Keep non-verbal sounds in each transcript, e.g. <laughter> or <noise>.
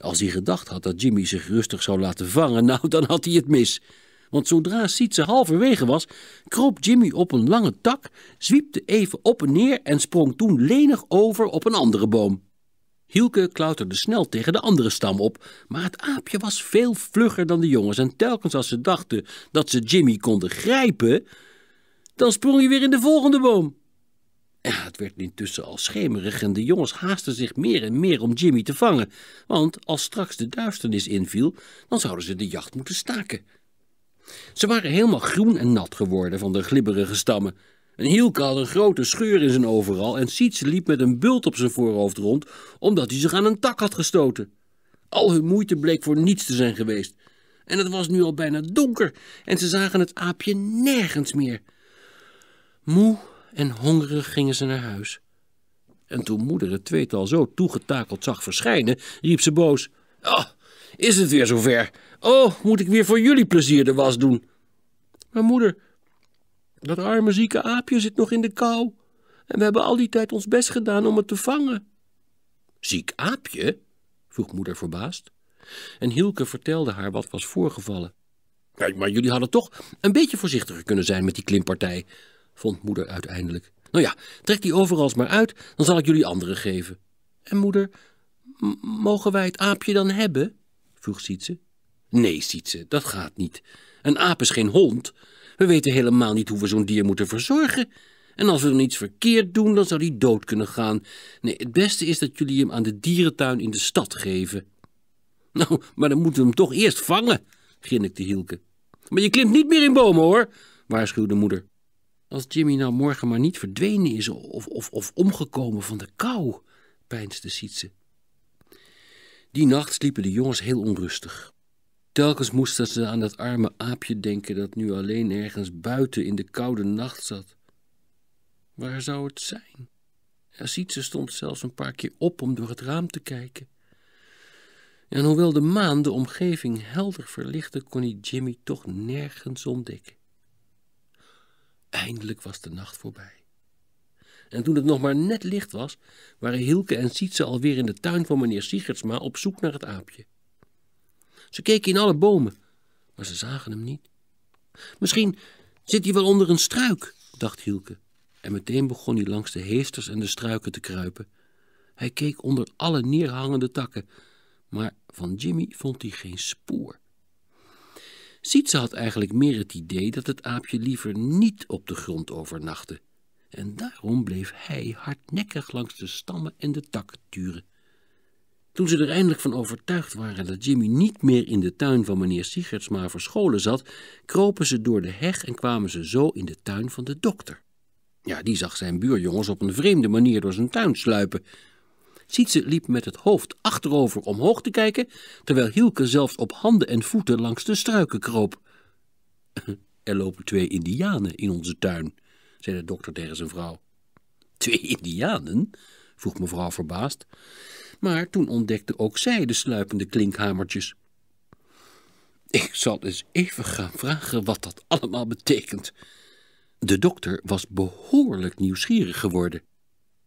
Als hij gedacht had dat Jimmy zich rustig zou laten vangen, <laughs> nou, dan had hij het mis. Want zodra Sietse halverwege was, kroop Jimmy op een lange tak, zwiepte even op en neer en sprong toen lenig over op een andere boom. Hielke klauterde snel tegen de andere stam op, maar het aapje was veel vlugger dan de jongens en telkens als ze dachten dat ze Jimmy konden grijpen, dan sprong hij weer in de volgende boom. Ja, het werd intussen al schemerig en de jongens haasten zich meer en meer om Jimmy te vangen, want als straks de duisternis inviel, dan zouden ze de jacht moeten staken. Ze waren helemaal groen en nat geworden van de glibberige stammen. Een hielke had een grote scheur in zijn overal en Siets liep met een bult op zijn voorhoofd rond, omdat hij zich aan een tak had gestoten. Al hun moeite bleek voor niets te zijn geweest. En het was nu al bijna donker en ze zagen het aapje nergens meer. Moe en hongerig gingen ze naar huis. En toen moeder het tweetal zo toegetakeld zag verschijnen, riep ze boos. Oh, is het weer zover? Oh, moet ik weer voor jullie plezier de was doen? Maar moeder, dat arme zieke aapje zit nog in de kou. En we hebben al die tijd ons best gedaan om het te vangen. Ziek aapje? vroeg moeder verbaasd. En Hielke vertelde haar wat was voorgevallen. Ja, maar jullie hadden toch een beetje voorzichtiger kunnen zijn met die klimpartij vond moeder uiteindelijk. Nou ja, trek die overals maar uit, dan zal ik jullie anderen geven. En moeder, mogen wij het aapje dan hebben? vroeg Sietse. Nee, Sietse, dat gaat niet. Een aap is geen hond. We weten helemaal niet hoe we zo'n dier moeten verzorgen. En als we dan iets verkeerd doen, dan zou hij dood kunnen gaan. Nee, het beste is dat jullie hem aan de dierentuin in de stad geven. Nou, maar dan moeten we hem toch eerst vangen, grinnikte Hielke. Maar je klimt niet meer in bomen, hoor, waarschuwde moeder. Als Jimmy nou morgen maar niet verdwenen is of, of, of omgekomen van de kou, pijnste Sietse. Die nacht sliepen de jongens heel onrustig. Telkens moesten ze aan dat arme aapje denken dat nu alleen ergens buiten in de koude nacht zat. Waar zou het zijn? Ja, Sietse stond zelfs een paar keer op om door het raam te kijken. En hoewel de maan de omgeving helder verlichtte, kon hij Jimmy toch nergens ontdekken. Eindelijk was de nacht voorbij. En toen het nog maar net licht was, waren Hielke en Sietse alweer in de tuin van meneer Sigertsma op zoek naar het aapje. Ze keken in alle bomen, maar ze zagen hem niet. Misschien zit hij wel onder een struik, dacht Hielke. En meteen begon hij langs de heesters en de struiken te kruipen. Hij keek onder alle neerhangende takken, maar van Jimmy vond hij geen spoor. Sietse had eigenlijk meer het idee dat het aapje liever niet op de grond overnachtte. En daarom bleef hij hardnekkig langs de stammen en de takken turen. Toen ze er eindelijk van overtuigd waren dat Jimmy niet meer in de tuin van meneer Sigertsma verscholen zat, kropen ze door de heg en kwamen ze zo in de tuin van de dokter. Ja, die zag zijn buurjongens op een vreemde manier door zijn tuin sluipen. Sietse liep met het hoofd achterover omhoog te kijken, terwijl Hielke zelfs op handen en voeten langs de struiken kroop. <laughs> Er lopen twee indianen in onze tuin, zei de dokter tegen zijn vrouw. Twee indianen? vroeg mevrouw verbaasd. Maar toen ontdekte ook zij de sluipende klinkhamertjes. Ik zal eens even gaan vragen wat dat allemaal betekent. De dokter was behoorlijk nieuwsgierig geworden.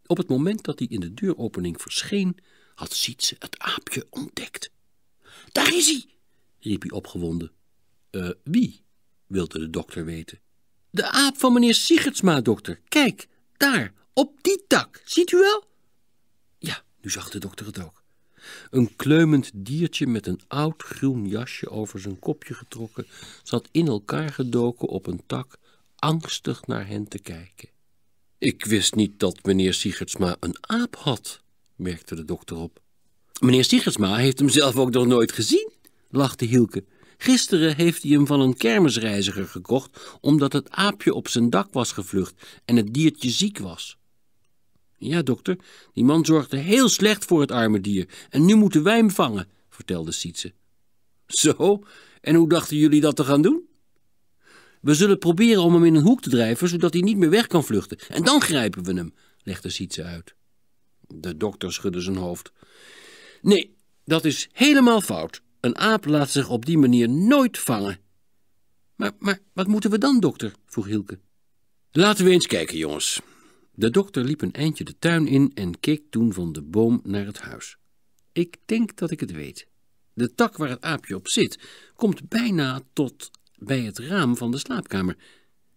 Op het moment dat hij in de deuropening verscheen, had Sietse het aapje ontdekt. Daar is hij! riep hij opgewonden. Uh, wie? wilde de dokter weten. De aap van meneer Sigertsma, dokter. Kijk, daar, op die tak. Ziet u wel? Ja, nu zag de dokter het ook. Een kleumend diertje met een oud groen jasje over zijn kopje getrokken, zat in elkaar gedoken op een tak, angstig naar hen te kijken. Ik wist niet dat meneer Sigertsma een aap had, merkte de dokter op. Meneer Sigertsma heeft hem zelf ook nog nooit gezien, lachte Hielke. Gisteren heeft hij hem van een kermisreiziger gekocht, omdat het aapje op zijn dak was gevlucht en het diertje ziek was. Ja, dokter, die man zorgde heel slecht voor het arme dier en nu moeten wij hem vangen, vertelde Sietse. Zo, en hoe dachten jullie dat te gaan doen? We zullen proberen om hem in een hoek te drijven, zodat hij niet meer weg kan vluchten. En dan grijpen we hem, legde Sietse uit. De dokter schudde zijn hoofd. Nee, dat is helemaal fout. Een aap laat zich op die manier nooit vangen. Maar, maar wat moeten we dan, dokter? vroeg Hilke. Laten we eens kijken, jongens. De dokter liep een eindje de tuin in en keek toen van de boom naar het huis. Ik denk dat ik het weet. De tak waar het aapje op zit komt bijna tot bij het raam van de slaapkamer.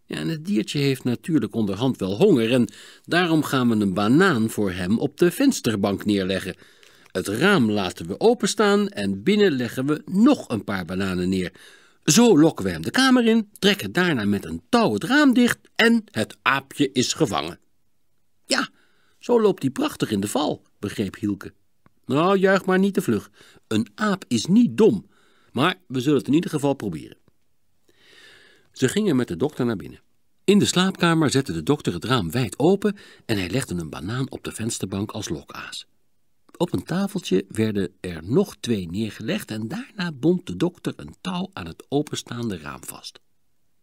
Ja, en het diertje heeft natuurlijk onderhand wel honger en daarom gaan we een banaan voor hem op de vensterbank neerleggen. Het raam laten we openstaan en binnen leggen we nog een paar bananen neer. Zo lokken we hem de kamer in, trekken daarna met een touw het raam dicht en het aapje is gevangen. Ja, zo loopt hij prachtig in de val, begreep Hielke. Nou, juich maar niet te vlug. Een aap is niet dom, maar we zullen het in ieder geval proberen. Ze gingen met de dokter naar binnen. In de slaapkamer zette de dokter het raam wijd open en hij legde een banaan op de vensterbank als lokaas. Op een tafeltje werden er nog twee neergelegd en daarna bond de dokter een touw aan het openstaande raam vast.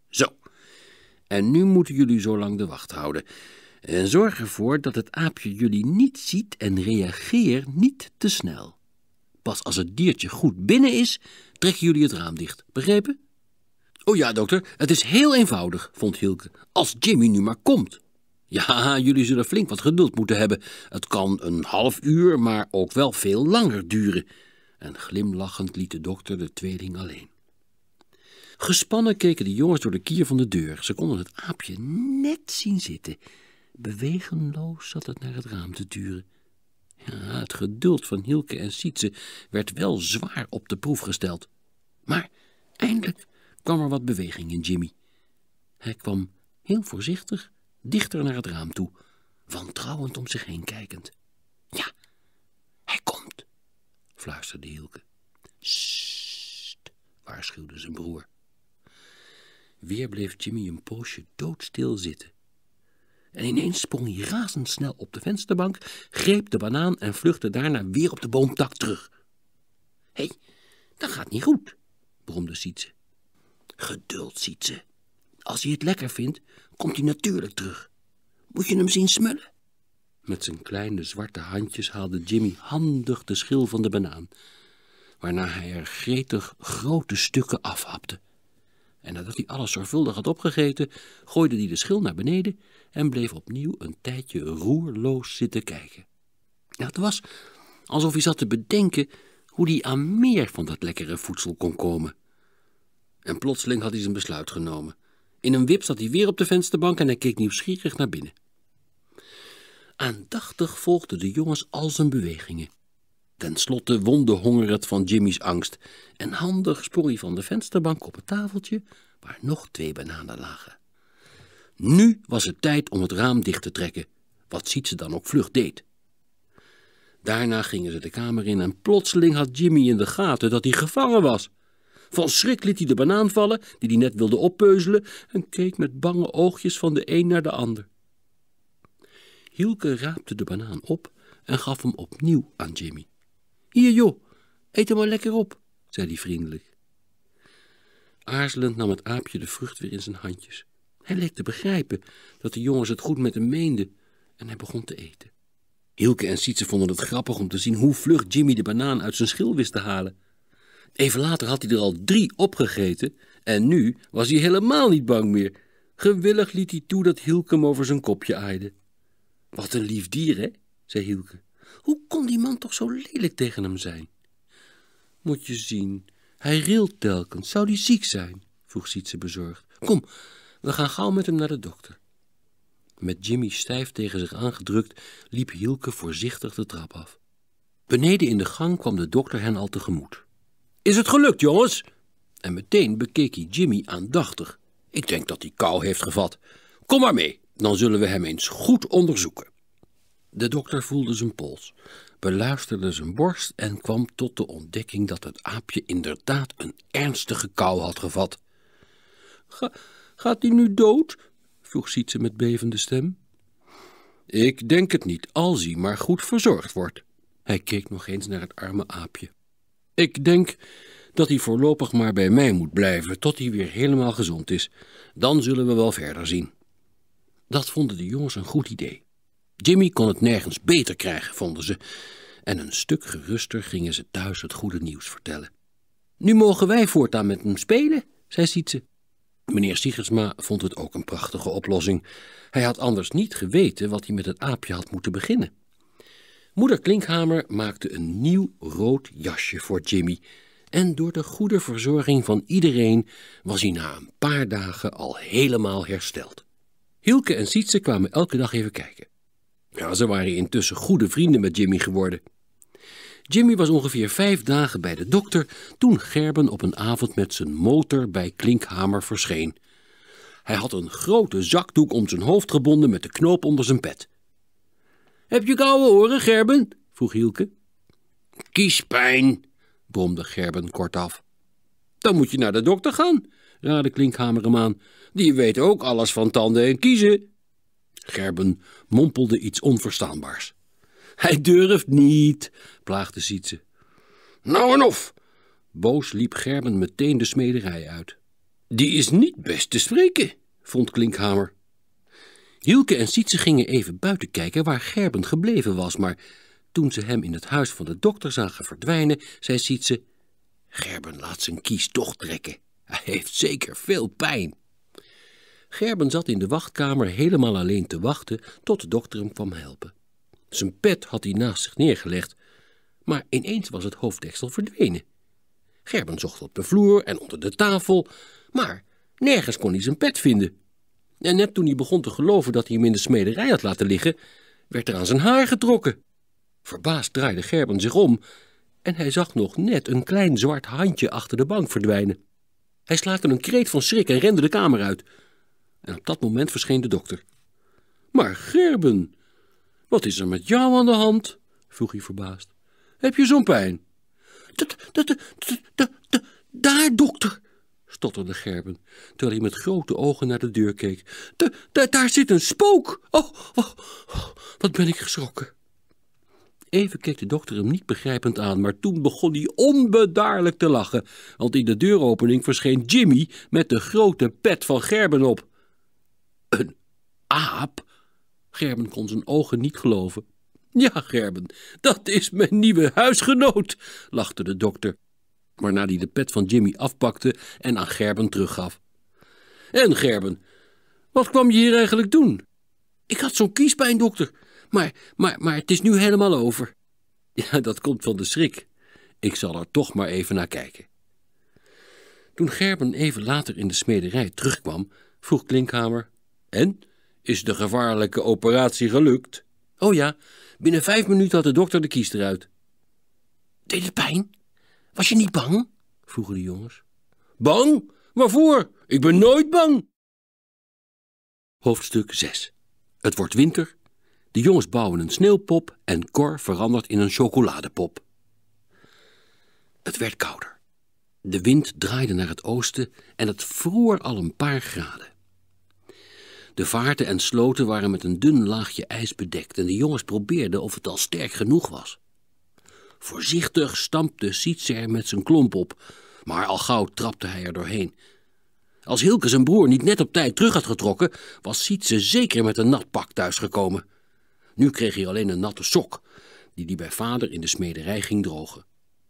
Zo, en nu moeten jullie zo lang de wacht houden. En zorg ervoor dat het aapje jullie niet ziet en reageer niet te snel. Pas als het diertje goed binnen is, trekken jullie het raam dicht, begrepen? Oh ja, dokter, het is heel eenvoudig, vond Hielke. Als Jimmy nu maar komt. Ja, jullie zullen flink wat geduld moeten hebben. Het kan een half uur, maar ook wel veel langer duren. En glimlachend liet de dokter de tweeling alleen. Gespannen keken de jongens door de kier van de deur. Ze konden het aapje net zien zitten. Bewegenloos zat het naar het raam te duren. Ja, het geduld van Hielke en Sietse werd wel zwaar op de proef gesteld. Maar eindelijk kwam er wat beweging in Jimmy. Hij kwam heel voorzichtig dichter naar het raam toe, wantrouwend om zich heen kijkend. Ja, hij komt, fluisterde Hielke. Sst, waarschuwde zijn broer. Weer bleef Jimmy een poosje doodstil zitten. En ineens sprong hij razendsnel op de vensterbank, greep de banaan en vluchtte daarna weer op de boomtak terug. Hé, hey, dat gaat niet goed, bromde Sietse. Geduld, ziet ze. Als hij het lekker vindt, komt hij natuurlijk terug. Moet je hem zien smullen? Met zijn kleine zwarte handjes haalde Jimmy handig de schil van de banaan, waarna hij er gretig grote stukken afhapte. En nadat hij alles zorgvuldig had opgegeten, gooide hij de schil naar beneden en bleef opnieuw een tijdje roerloos zitten kijken. het was alsof hij zat te bedenken hoe hij aan meer van dat lekkere voedsel kon komen. En plotseling had hij zijn besluit genomen. In een wip zat hij weer op de vensterbank en hij keek nieuwsgierig naar binnen. Aandachtig volgden de jongens al zijn bewegingen. Ten slotte won de honger het van Jimmy's angst en handig sprong hij van de vensterbank op het tafeltje waar nog twee bananen lagen. Nu was het tijd om het raam dicht te trekken, wat ziet ze dan ook vlucht deed. Daarna gingen ze de kamer in en plotseling had Jimmy in de gaten dat hij gevangen was. Van schrik liet hij de banaan vallen, die hij net wilde oppeuzelen, en keek met bange oogjes van de een naar de ander. Hielke raapte de banaan op en gaf hem opnieuw aan Jimmy. Hier, joh, eet hem maar lekker op, zei hij vriendelijk. Aarzelend nam het aapje de vrucht weer in zijn handjes. Hij leek te begrijpen dat de jongens het goed met hem meenden en hij begon te eten. Hielke en Sietse vonden het grappig om te zien hoe vlug Jimmy de banaan uit zijn schil wist te halen. Even later had hij er al drie opgegeten en nu was hij helemaal niet bang meer. Gewillig liet hij toe dat Hielke hem over zijn kopje aaide. Wat een lief dier, hè? zei Hielke. Hoe kon die man toch zo lelijk tegen hem zijn? Moet je zien, hij rilt telkens. Zou die ziek zijn? vroeg Sietse bezorgd. Kom, we gaan gauw met hem naar de dokter. Met Jimmy stijf tegen zich aangedrukt, liep Hielke voorzichtig de trap af. Beneden in de gang kwam de dokter hen al tegemoet. Is het gelukt, jongens? En meteen bekeek hij Jimmy aandachtig. Ik denk dat hij kou heeft gevat. Kom maar mee, dan zullen we hem eens goed onderzoeken. De dokter voelde zijn pols, beluisterde zijn borst en kwam tot de ontdekking dat het aapje inderdaad een ernstige kou had gevat. Ga, gaat hij nu dood? vroeg Sietse met bevende stem. Ik denk het niet, als hij maar goed verzorgd wordt. Hij keek nog eens naar het arme aapje. Ik denk dat hij voorlopig maar bij mij moet blijven tot hij weer helemaal gezond is. Dan zullen we wel verder zien. Dat vonden de jongens een goed idee. Jimmy kon het nergens beter krijgen, vonden ze. En een stuk geruster gingen ze thuis het goede nieuws vertellen. Nu mogen wij voortaan met hem spelen, zei Sietse. Meneer Siegersma vond het ook een prachtige oplossing. Hij had anders niet geweten wat hij met het aapje had moeten beginnen. Moeder Klinkhamer maakte een nieuw rood jasje voor Jimmy. En door de goede verzorging van iedereen was hij na een paar dagen al helemaal hersteld. Hilke en Sietse kwamen elke dag even kijken. Ja, ze waren intussen goede vrienden met Jimmy geworden. Jimmy was ongeveer vijf dagen bij de dokter toen Gerben op een avond met zijn motor bij Klinkhamer verscheen. Hij had een grote zakdoek om zijn hoofd gebonden met de knoop onder zijn pet. Heb je koude oren, Gerben? vroeg Hielke. Kiespijn, bromde Gerben kortaf. Dan moet je naar de dokter gaan, raadde Klinkhamer hem aan. Die weet ook alles van tanden en kiezen. Gerben mompelde iets onverstaanbaars. Hij durft niet, plaagde Sietse. Nou en of! Boos liep Gerben meteen de smederij uit. Die is niet best te spreken, vond Klinkhamer. Hielke en Sietse gingen even buiten kijken waar Gerben gebleven was, maar toen ze hem in het huis van de dokter zagen verdwijnen, zei Sietse... Gerben laat zijn kies toch trekken. Hij heeft zeker veel pijn. Gerben zat in de wachtkamer helemaal alleen te wachten tot de dokter hem kwam helpen. Zijn pet had hij naast zich neergelegd, maar ineens was het hoofddeksel verdwenen. Gerben zocht op de vloer en onder de tafel, maar nergens kon hij zijn pet vinden. En net toen hij begon te geloven dat hij hem in de smederij had laten liggen, werd er aan zijn haar getrokken. Verbaasd draaide Gerben zich om en hij zag nog net een klein zwart handje achter de bank verdwijnen. Hij slaakte een kreet van schrik en rende de kamer uit. En op dat moment verscheen de dokter. Maar Gerben, wat is er met jou aan de hand? vroeg hij verbaasd. Heb je zo'n pijn? Daar, dokter, stotterde Gerben, terwijl hij met grote ogen naar de deur keek. de daar zit een spook! Oh, oh, oh, wat ben ik geschrokken. Even keek de dokter hem niet begrijpend aan, maar toen begon hij onbedaarlijk te lachen, want in de deuropening verscheen Jimmy met de grote pet van Gerben op. Een aap? Gerben kon zijn ogen niet geloven. Ja, Gerben, dat is mijn nieuwe huisgenoot, lachte de dokter waarna hij de pet van Jimmy afpakte en aan Gerben teruggaf. En Gerben, wat kwam je hier eigenlijk doen? Ik had zo'n kiespijn, dokter, maar, maar, maar het is nu helemaal over. <laughs> Ja, dat komt van de schrik. Ik zal er toch maar even naar kijken. Toen Gerben even later in de smederij terugkwam, vroeg Klinkhamer... En? Is de gevaarlijke operatie gelukt? Oh ja, binnen vijf minuten had de dokter de kies eruit. Deed het pijn? Was je niet bang? vroegen de jongens. Bang? Waarvoor? Ik ben nooit bang. Hoofdstuk 6. Het wordt winter. De jongens bouwen een sneeuwpop en Cor verandert in een chocoladepop. Het werd kouder. De wind draaide naar het oosten en het vroor al een paar graden. De vaarten en sloten waren met een dun laagje ijs bedekt en de jongens probeerden of het al sterk genoeg was. Voorzichtig stampte Sietser met zijn klomp op, maar al gauw trapte hij er doorheen. Als Hilke zijn broer niet net op tijd terug had getrokken, was Sietse zeker met een nat pak thuisgekomen. Nu kreeg hij alleen een natte sok, die hij bij vader in de smederij ging drogen.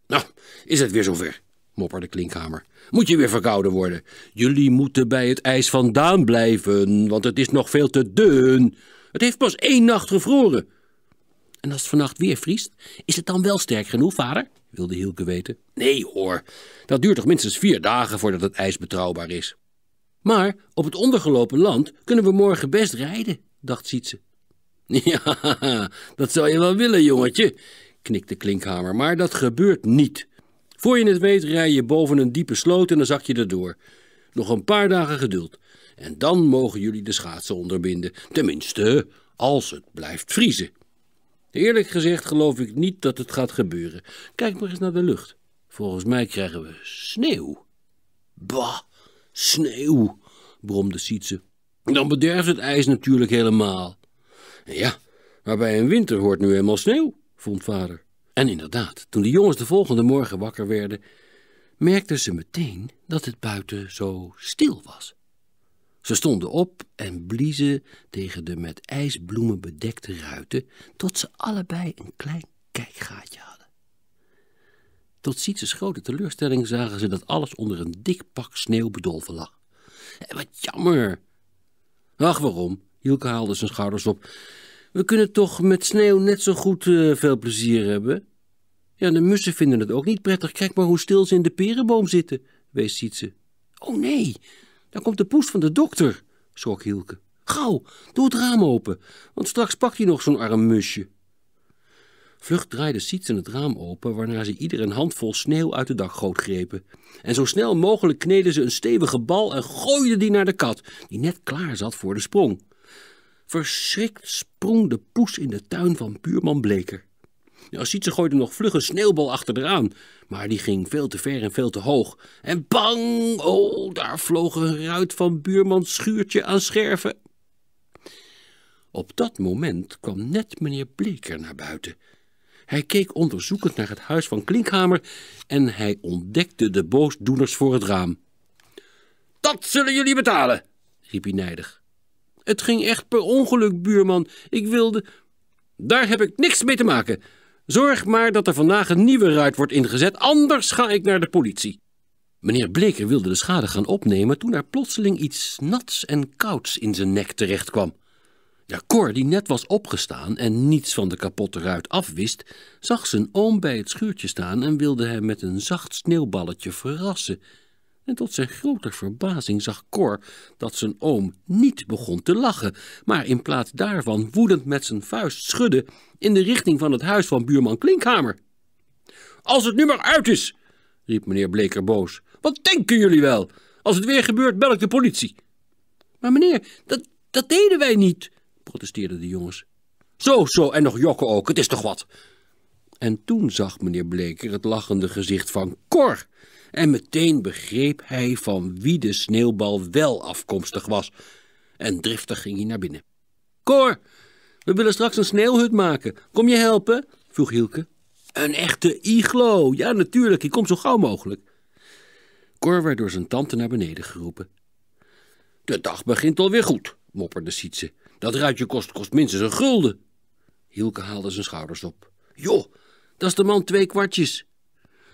Nou, is het weer zover, mopperde Klinkhamer. Moet je weer verkouden worden? Jullie moeten bij het ijs vandaan blijven, want het is nog veel te dun. Het heeft pas één nacht gevroren. En als het vannacht weer vriest, is het dan wel sterk genoeg, vader? wilde Hielke weten. Nee hoor, dat duurt toch minstens vier dagen voordat het ijs betrouwbaar is. Maar op het ondergelopen land kunnen we morgen best rijden, dacht Sietse. <laughs> Ja, dat zou je wel willen, jongetje, knikte Klinkhamer, maar dat gebeurt niet. Voor je het weet rij je boven een diepe sloot en dan zak je erdoor. Nog een paar dagen geduld. En dan mogen jullie de schaatsen onderbinden. Tenminste, als het blijft vriezen. Eerlijk gezegd geloof ik niet dat het gaat gebeuren. Kijk maar eens naar de lucht. Volgens mij krijgen we sneeuw. Bah, sneeuw, bromde Sietse. Dan bederft het ijs natuurlijk helemaal. Ja, maar bij een winter hoort nu helemaal sneeuw, vond vader. En inderdaad, toen de jongens de volgende morgen wakker werden, merkten ze meteen dat het buiten zo stil was. Ze stonden op en bliezen tegen de met ijsbloemen bedekte ruiten, tot ze allebei een klein kijkgaatje hadden. Tot Sietse's grote teleurstelling zagen ze dat alles onder een dik pak sneeuw bedolven lag. En wat jammer! Ach, waarom? Hielke haalde zijn schouders op. We kunnen toch met sneeuw net zo goed eh, veel plezier hebben? Ja, de mussen vinden het ook niet prettig. Kijk maar hoe stil ze in de perenboom zitten, wees Sietse. Oh nee, dan komt de poes van de dokter, schrok Hielke. Gauw, doe het raam open, want straks pak je nog zo'n arm musje. Vlug draaide Sietsen het raam open, waarna ze ieder een handvol sneeuw uit de dakgoot grepen. En zo snel mogelijk kneden ze een stevige bal en gooiden die naar de kat, die net klaar zat voor de sprong. Verschrikt sprong de poes in de tuin van buurman Bleker. De Asietse gooide nog vlug een sneeuwbal achter eraan, maar die ging veel te ver en veel te hoog. En bang! Oh, daar vloog een ruit van buurmans Schuurtje aan scherven. Op dat moment kwam net meneer Bleker naar buiten. Hij keek onderzoekend naar het huis van Klinkhamer en hij ontdekte de boosdoeners voor het raam. Dat zullen jullie betalen, riep hij nijdig. Het ging echt per ongeluk, buurman. Ik wilde... Daar heb ik niks mee te maken. Zorg maar dat er vandaag een nieuwe ruit wordt ingezet, anders ga ik naar de politie. Meneer Bleker wilde de schade gaan opnemen toen er plotseling iets nats en kouds in zijn nek terecht kwam. Ja, Cor, die net was opgestaan en niets van de kapotte ruit afwist, zag zijn oom bij het schuurtje staan en wilde hem met een zacht sneeuwballetje verrassen. En tot zijn grote verbazing zag Cor dat zijn oom niet begon te lachen, maar in plaats daarvan woedend met zijn vuist schudde in de richting van het huis van buurman Klinkhamer. Als het nu maar uit is, riep meneer Bleker boos. Wat denken jullie wel? Als het weer gebeurt, bel ik de politie. Maar meneer, dat, dat deden wij niet, protesteerden de jongens. Zo, zo, en nog jokken ook, het is toch wat? En toen zag meneer Bleker het lachende gezicht van Cor en meteen begreep hij van wie de sneeuwbal wel afkomstig was. En driftig ging hij naar binnen. Cor, we willen straks een sneeuwhut maken. Kom je helpen? vroeg Hielke. Een echte iglo. Ja, natuurlijk. Ik kom zo gauw mogelijk. Cor werd door zijn tante naar beneden geroepen. De dag begint alweer goed, mopperde Sietse. Dat ruitje kost, kost minstens een gulden. Hielke haalde zijn schouders op. Joh, dat is de man twee kwartjes.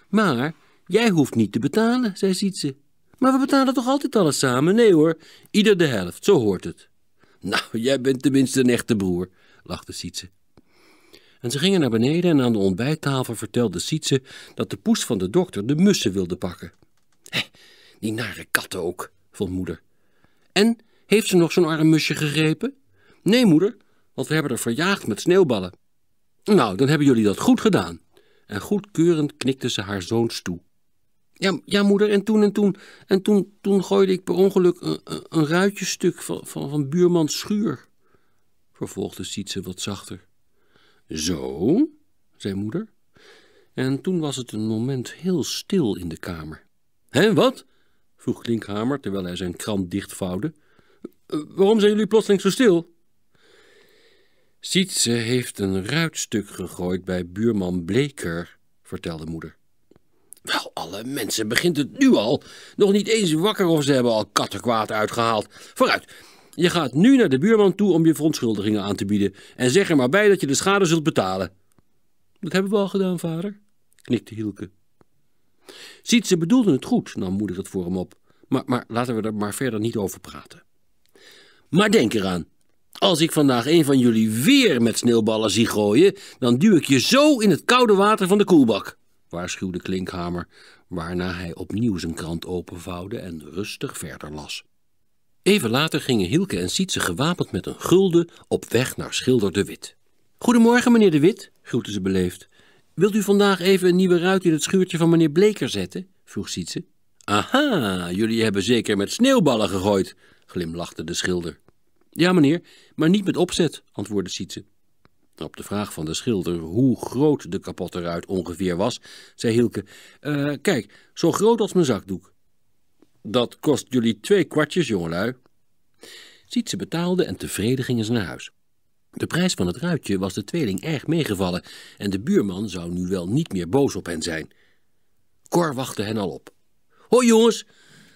Maar Jij hoeft niet te betalen, zei Sietse. Maar we betalen toch altijd alles samen? Nee hoor, ieder de helft, zo hoort het. Nou, jij bent tenminste een echte broer, lachte Sietse. En ze gingen naar beneden en aan de ontbijttafel vertelde Sietse dat de poes van de dokter de mussen wilde pakken. Hé, die nare katten ook, vond moeder. En, heeft ze nog zo'n arm musje gegrepen? Nee, moeder, want we hebben er verjaagd met sneeuwballen. Nou, dan hebben jullie dat goed gedaan. En goedkeurend knikte ze haar zoons toe. Ja, ja, moeder, en toen en toen. En toen, toen gooide ik per ongeluk een, een ruitjestuk van, van, van buurmans schuur. Vervolgde Sietse wat zachter. Zo, zei moeder. En toen was het een moment heel stil in de kamer. Hé, wat? vroeg Klinkhamer terwijl hij zijn krant dichtvouwde. Eh, waarom zijn jullie plotseling zo stil? Sietse heeft een ruitstuk gegooid bij buurman Bleker, vertelde moeder. Wel, alle mensen, begint het nu al. Nog niet eens wakker of ze hebben al kattenkwaad uitgehaald. Vooruit, je gaat nu naar de buurman toe om je verontschuldigingen aan te bieden. En zeg er maar bij dat je de schade zult betalen. Dat hebben we al gedaan, vader, knikte Hielke. Ziet, ze bedoelden het goed, nam moeder het voor hem op. Maar, maar laten we er maar verder niet over praten. Maar denk eraan. Als ik vandaag een van jullie weer met sneeuwballen zie gooien... dan duw ik je zo in het koude water van de koelbak waarschuwde Klinkhamer, waarna hij opnieuw zijn krant openvouwde en rustig verder las. Even later gingen Hielke en Sietse gewapend met een gulden op weg naar Schilder de Wit. Goedemorgen, meneer de Wit, groette ze beleefd. Wilt u vandaag even een nieuwe ruit in het schuurtje van meneer Bleker zetten? vroeg Sietse. Aha, jullie hebben zeker met sneeuwballen gegooid, glimlachte de schilder. Ja, meneer, maar niet met opzet, antwoordde Sietse. Op de vraag van de schilder hoe groot de kapotte ruit ongeveer was, zei Hielke... Eh, kijk, zo groot als mijn zakdoek. Dat kost jullie twee kwartjes, jongelui. Ziet ze betaalde en tevreden gingen ze naar huis. De prijs van het ruitje was de tweeling erg meegevallen... en de buurman zou nu wel niet meer boos op hen zijn. Cor wachtte hen al op. Hoi jongens,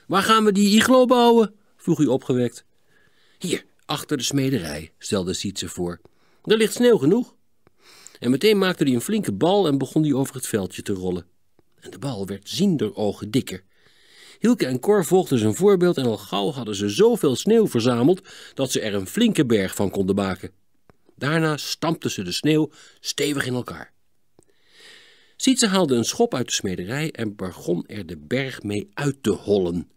waar gaan we die iglo bouwen? vroeg hij opgewekt. Hier, achter de smederij, stelde Sietse voor... Er ligt sneeuw genoeg. En meteen maakte hij een flinke bal en begon die over het veldje te rollen. En de bal werd ziender ogen dikker. Hielke en Cor volgden zijn voorbeeld en al gauw hadden ze zoveel sneeuw verzameld dat ze er een flinke berg van konden maken. Daarna stampten ze de sneeuw stevig in elkaar. Sietse haalde een schop uit de smederij en begon er de berg mee uit te hollen.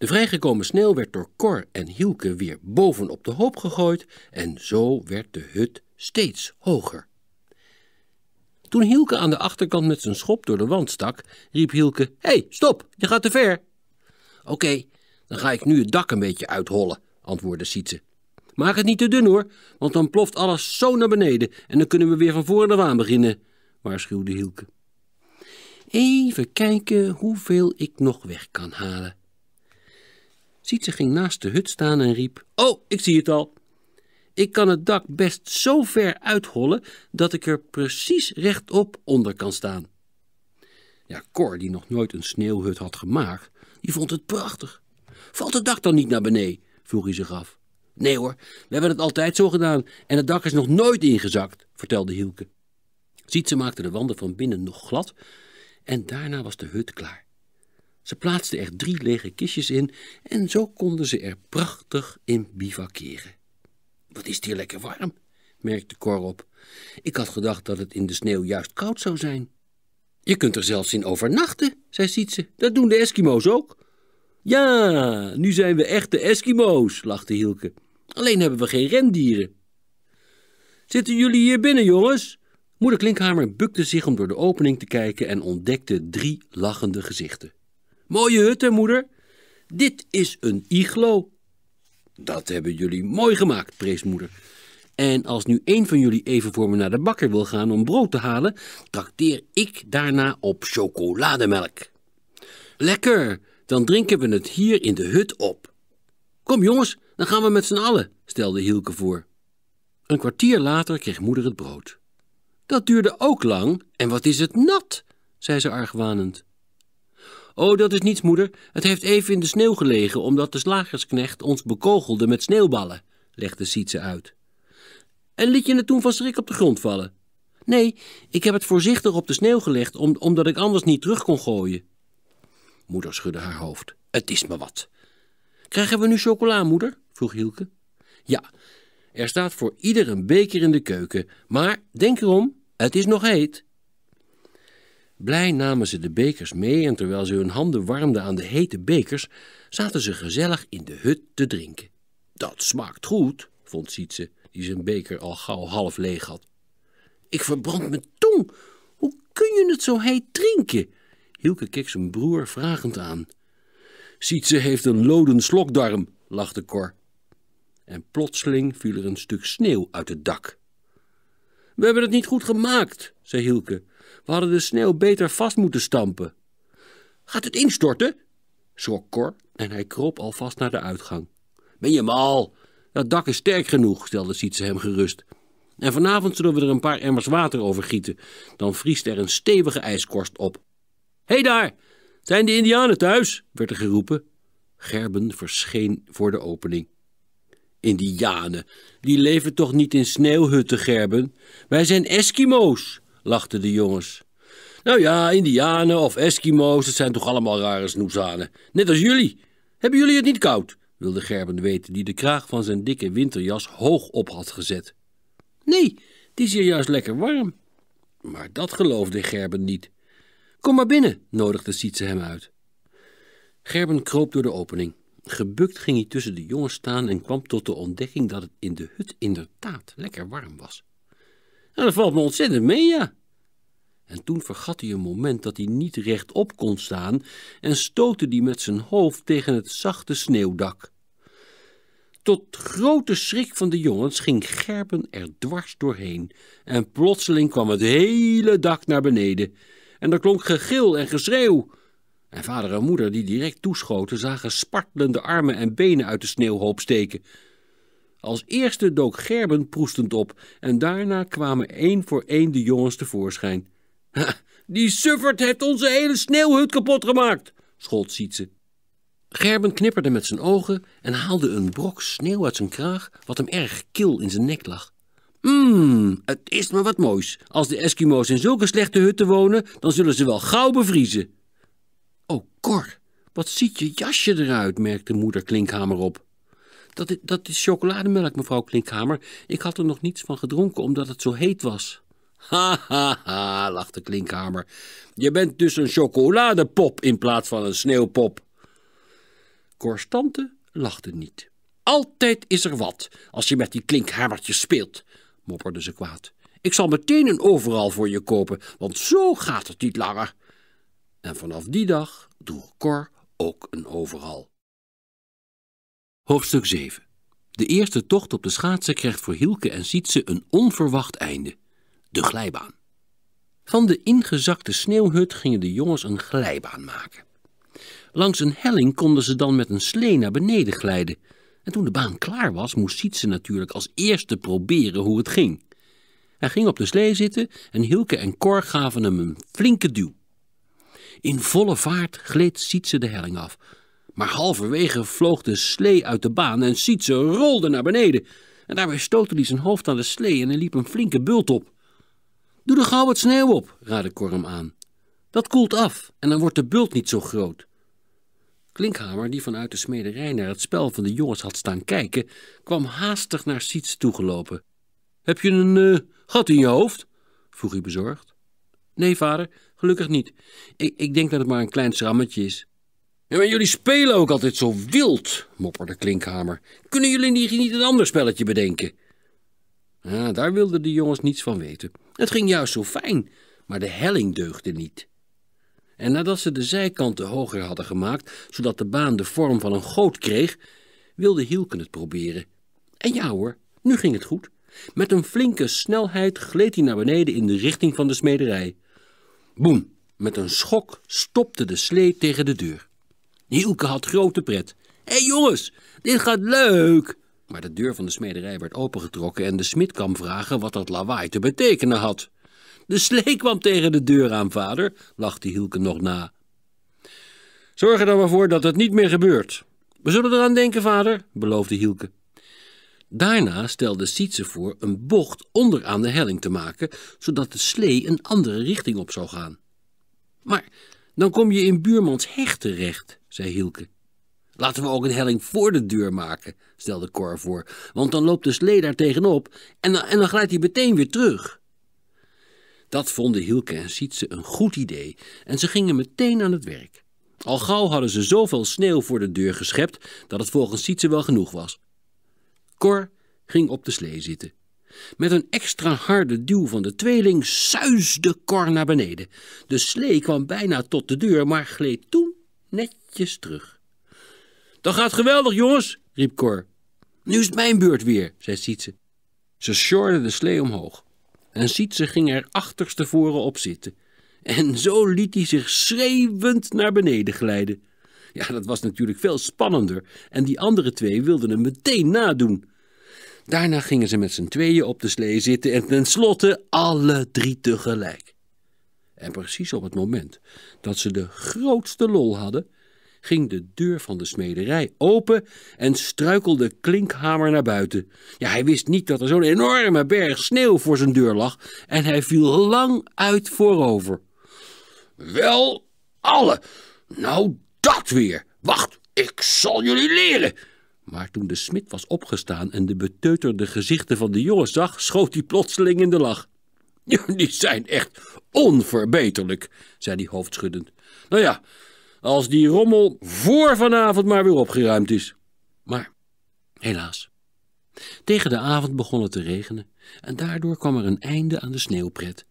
De vrijgekomen sneeuw werd door Cor en Hielke weer bovenop de hoop gegooid en zo werd de hut steeds hoger. Toen Hielke aan de achterkant met zijn schop door de wand stak, riep Hielke, hey, stop, je gaat te ver. Oké, dan ga ik nu het dak een beetje uithollen, antwoordde Sietse. Maak het niet te dun hoor, want dan ploft alles zo naar beneden en dan kunnen we weer van voren af aan beginnen, waarschuwde Hielke. Even kijken hoeveel ik nog weg kan halen. Sietse ging naast de hut staan en riep... Oh, ik zie het al. Ik kan het dak best zo ver uithollen dat ik er precies rechtop onder kan staan. Ja, Cor, die nog nooit een sneeuwhut had gemaakt, die vond het prachtig. Valt het dak dan niet naar beneden? vroeg hij zich af. Nee hoor, we hebben het altijd zo gedaan en het dak is nog nooit ingezakt, vertelde Hielke. Ziet, maakte de wanden van binnen nog glad en daarna was de hut klaar. Ze plaatsten er drie lege kistjes in en zo konden ze er prachtig in bivakeren. Wat is het hier lekker warm, merkte Cor op. Ik had gedacht dat het in de sneeuw juist koud zou zijn. Je kunt er zelfs in overnachten, zei Sietse. Dat doen de Eskimo's ook. Ja, nu zijn we echte Eskimo's, lachte Hielke. Alleen hebben we geen rendieren. Zitten jullie hier binnen, jongens? Moeder Klinkhamer bukte zich om door de opening te kijken en ontdekte drie lachende gezichten. Mooie hè, moeder. Dit is een iglo. Dat hebben jullie mooi gemaakt, moeder. En als nu een van jullie even voor me naar de bakker wil gaan om brood te halen, trakteer ik daarna op chocolademelk. Lekker, dan drinken we het hier in de hut op. Kom jongens, dan gaan we met z'n allen, stelde Hielke voor. Een kwartier later kreeg moeder het brood. Dat duurde ook lang, en wat is het nat, zei ze argwanend. Oh, dat is niets, moeder. Het heeft even in de sneeuw gelegen, omdat de slagersknecht ons bekogelde met sneeuwballen, legde Sietse uit. En liet je het toen van schrik op de grond vallen? Nee, ik heb het voorzichtig op de sneeuw gelegd, omdat ik anders niet terug kon gooien. Moeder schudde haar hoofd. Het is me wat. Krijgen we nu chocola, moeder? vroeg Hielke. Ja, er staat voor ieder een beker in de keuken, maar denk erom, het is nog heet. Blij namen ze de bekers mee en terwijl ze hun handen warmden aan de hete bekers, zaten ze gezellig in de hut te drinken. Dat smaakt goed, vond Sietse, die zijn beker al gauw half leeg had. Ik verbrand mijn tong. Hoe kun je het zo heet drinken? Hielke keek zijn broer vragend aan. Sietse heeft een loden slokdarm, lachte Cor. En plotseling viel er een stuk sneeuw uit het dak. We hebben het niet goed gemaakt, zei Hielke. We hadden de sneeuw beter vast moeten stampen. Gaat het instorten? schrok Cor en hij kroop alvast naar de uitgang. Ben je mal? Dat dak is sterk genoeg, stelde Sietse hem gerust. En vanavond zullen we er een paar emmers water over gieten. Dan vriest er een stevige ijskorst op. Hé hey daar! Zijn de indianen thuis? werd er geroepen. Gerben verscheen voor de opening. Indianen, die leven toch niet in sneeuwhutten, Gerben? Wij zijn Eskimo's lachten de jongens. Nou ja, indianen of Eskimo's, dat zijn toch allemaal rare snoezanen. Net als jullie. Hebben jullie het niet koud? wilde Gerben weten, die de kraag van zijn dikke winterjas hoog op had gezet. Nee, die is hier juist lekker warm. Maar dat geloofde Gerben niet. Kom maar binnen, nodigde Sietse hem uit. Gerben kroop door de opening. Gebukt ging hij tussen de jongens staan en kwam tot de ontdekking dat het in de hut inderdaad lekker warm was. En nou, dat valt me ontzettend mee, ja. En toen vergat hij een moment dat hij niet rechtop kon staan en stootte die met zijn hoofd tegen het zachte sneeuwdak. Tot grote schrik van de jongens ging Gerben er dwars doorheen en plotseling kwam het hele dak naar beneden en er klonk gegil en geschreeuw. En vader en moeder, die direct toeschoten, zagen spartelende armen en benen uit de sneeuwhoop steken. Als eerste dook Gerben proestend op en daarna kwamen één voor één de jongens tevoorschijn. <laughs> Ha, die suffert heeft onze hele sneeuwhut kapot gemaakt, schold Sietse. Gerben knipperde met zijn ogen en haalde een brok sneeuw uit zijn kraag, wat hem erg kil in zijn nek lag. Mmm, het is maar wat moois. Als de Eskimo's in zulke slechte hutten wonen, dan zullen ze wel gauw bevriezen. Oh, Cor, wat ziet je jasje eruit, merkte moeder Klinkhamer op. Dat, dat is chocolademelk, mevrouw Klinkhamer. Ik had er nog niets van gedronken, omdat het zo heet was. Ha, ha, ha, lachte Klinkhamer. Je bent dus een chocoladepop in plaats van een sneeuwpop. Korstante lachte niet. Altijd is er wat als je met die klinkhamertjes speelt, mopperde ze kwaad. Ik zal meteen een overal voor je kopen, want zo gaat het niet langer. En vanaf die dag droeg Cor ook een overal. Hoofdstuk 7. De eerste tocht op de schaatsen krijgt voor Hielke en Sietse een onverwacht einde. De glijbaan. Van de ingezakte sneeuwhut gingen de jongens een glijbaan maken. Langs een helling konden ze dan met een slee naar beneden glijden. En toen de baan klaar was, moest Sietse natuurlijk als eerste proberen hoe het ging. Hij ging op de slee zitten en Hielke en Cor gaven hem een flinke duw. In volle vaart gleed Sietse de helling af. Maar halverwege vloog de slee uit de baan en Sietse rolde naar beneden. En daarbij stootte hij zijn hoofd aan de slee en er liep een flinke bult op. Doe er gauw wat sneeuw op, raadde Korm aan. Dat koelt af en dan wordt de bult niet zo groot. Klinkhamer, die vanuit de smederij naar het spel van de jongens had staan kijken, kwam haastig naar Sietse toegelopen. Heb je een eh, gat in je hoofd? vroeg hij bezorgd. Nee, vader, gelukkig niet. Ik, ik denk dat het maar een klein schrammetje is maar jullie spelen ook altijd zo wild, mopperde Klinkhamer. Kunnen jullie niet, een ander spelletje bedenken? Ja, daar wilden de jongens niets van weten. Het ging juist zo fijn, maar de helling deugde niet. En nadat ze de zijkanten hoger hadden gemaakt, zodat de baan de vorm van een goot kreeg, wilde Hielken het proberen. En ja hoor, nu ging het goed. Met een flinke snelheid gleed hij naar beneden in de richting van de smederij. Boem, met een schok stopte de slee tegen de deur. Hielke had grote pret. Hé hey jongens, dit gaat leuk! Maar de deur van de smederij werd opengetrokken en de smid kwam vragen wat dat lawaai te betekenen had. De slee kwam tegen de deur aan, vader, lachte Hielke nog na. Zorg er dan maar voor dat het niet meer gebeurt. We zullen eraan denken, vader, beloofde Hielke. Daarna stelde Sietse voor een bocht onderaan de helling te maken, zodat de slee een andere richting op zou gaan. Maar dan kom je in buurmans Hecht terecht zei Hielke. Laten we ook een helling voor de deur maken, stelde Cor voor, want dan loopt de slee daar tegenop en dan, en dan glijdt hij meteen weer terug. Dat vonden Hielke en Sietse een goed idee en ze gingen meteen aan het werk. Al gauw hadden ze zoveel sneeuw voor de deur geschept dat het volgens Sietse wel genoeg was. Cor ging op de slee zitten. Met een extra harde duw van de tweeling suisde Cor naar beneden. De slee kwam bijna tot de deur, maar gleed toen netjes terug. Dat gaat geweldig, jongens, riep Cor. Nu is het mijn beurt weer, zei Sietse. Ze sjorde de slee omhoog. En Sietse ging er achterstevoren op zitten. En zo liet hij zich schreeuwend naar beneden glijden. Ja, dat was natuurlijk veel spannender en die andere twee wilden hem meteen nadoen. Daarna gingen ze met z'n tweeën op de slee zitten en tenslotte alle drie tegelijk. En precies op het moment dat ze de grootste lol hadden, ging de deur van de smederij open en struikelde Klinkhamer naar buiten. Ja, hij wist niet dat er zo'n enorme berg sneeuw voor zijn deur lag en hij viel lang uit voorover. Wel, alle! Nou, dat weer! Wacht, ik zal jullie leren! Maar toen de smid was opgestaan en de beteuterde gezichten van de jongens zag, schoot hij plotseling in de lach. <laughs> Die zijn echt onverbeterlijk, zei hij hoofdschuddend. Nou ja, als die rommel voor vanavond maar weer opgeruimd is. Maar, helaas. Tegen de avond begon het te regenen en daardoor kwam er een einde aan de sneeuwpret.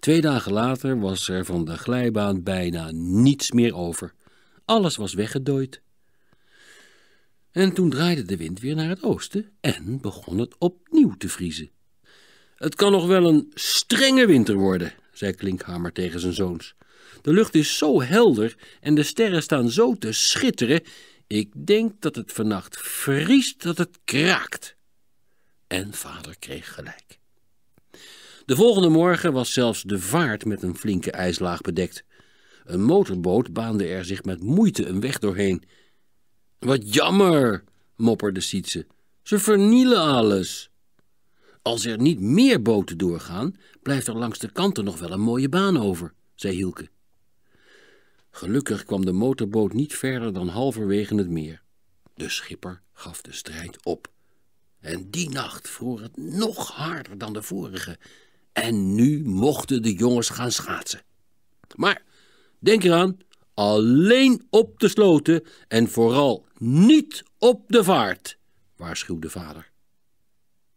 Twee dagen later was er van de glijbaan bijna niets meer over. Alles was weggedooid. En toen draaide de wind weer naar het oosten en begon het opnieuw te vriezen. Het kan nog wel een strenge winter worden, zei Klinkhamer tegen zijn zoons. De lucht is zo helder en de sterren staan zo te schitteren. Ik denk dat het vannacht vriest dat het kraakt. En vader kreeg gelijk. De volgende morgen was zelfs de vaart met een flinke ijslaag bedekt. Een motorboot baande er zich met moeite een weg doorheen. Wat jammer, mopperde Sietse. Ze vernielen alles. Als er niet meer boten doorgaan, blijft er langs de kanten nog wel een mooie baan over, zei Hielke. Gelukkig kwam de motorboot niet verder dan halverwege het meer. De schipper gaf de strijd op. En die nacht vroor het nog harder dan de vorige. En nu mochten de jongens gaan schaatsen. Maar denk eraan, alleen op de sloten en vooral niet op de vaart, waarschuwde vader.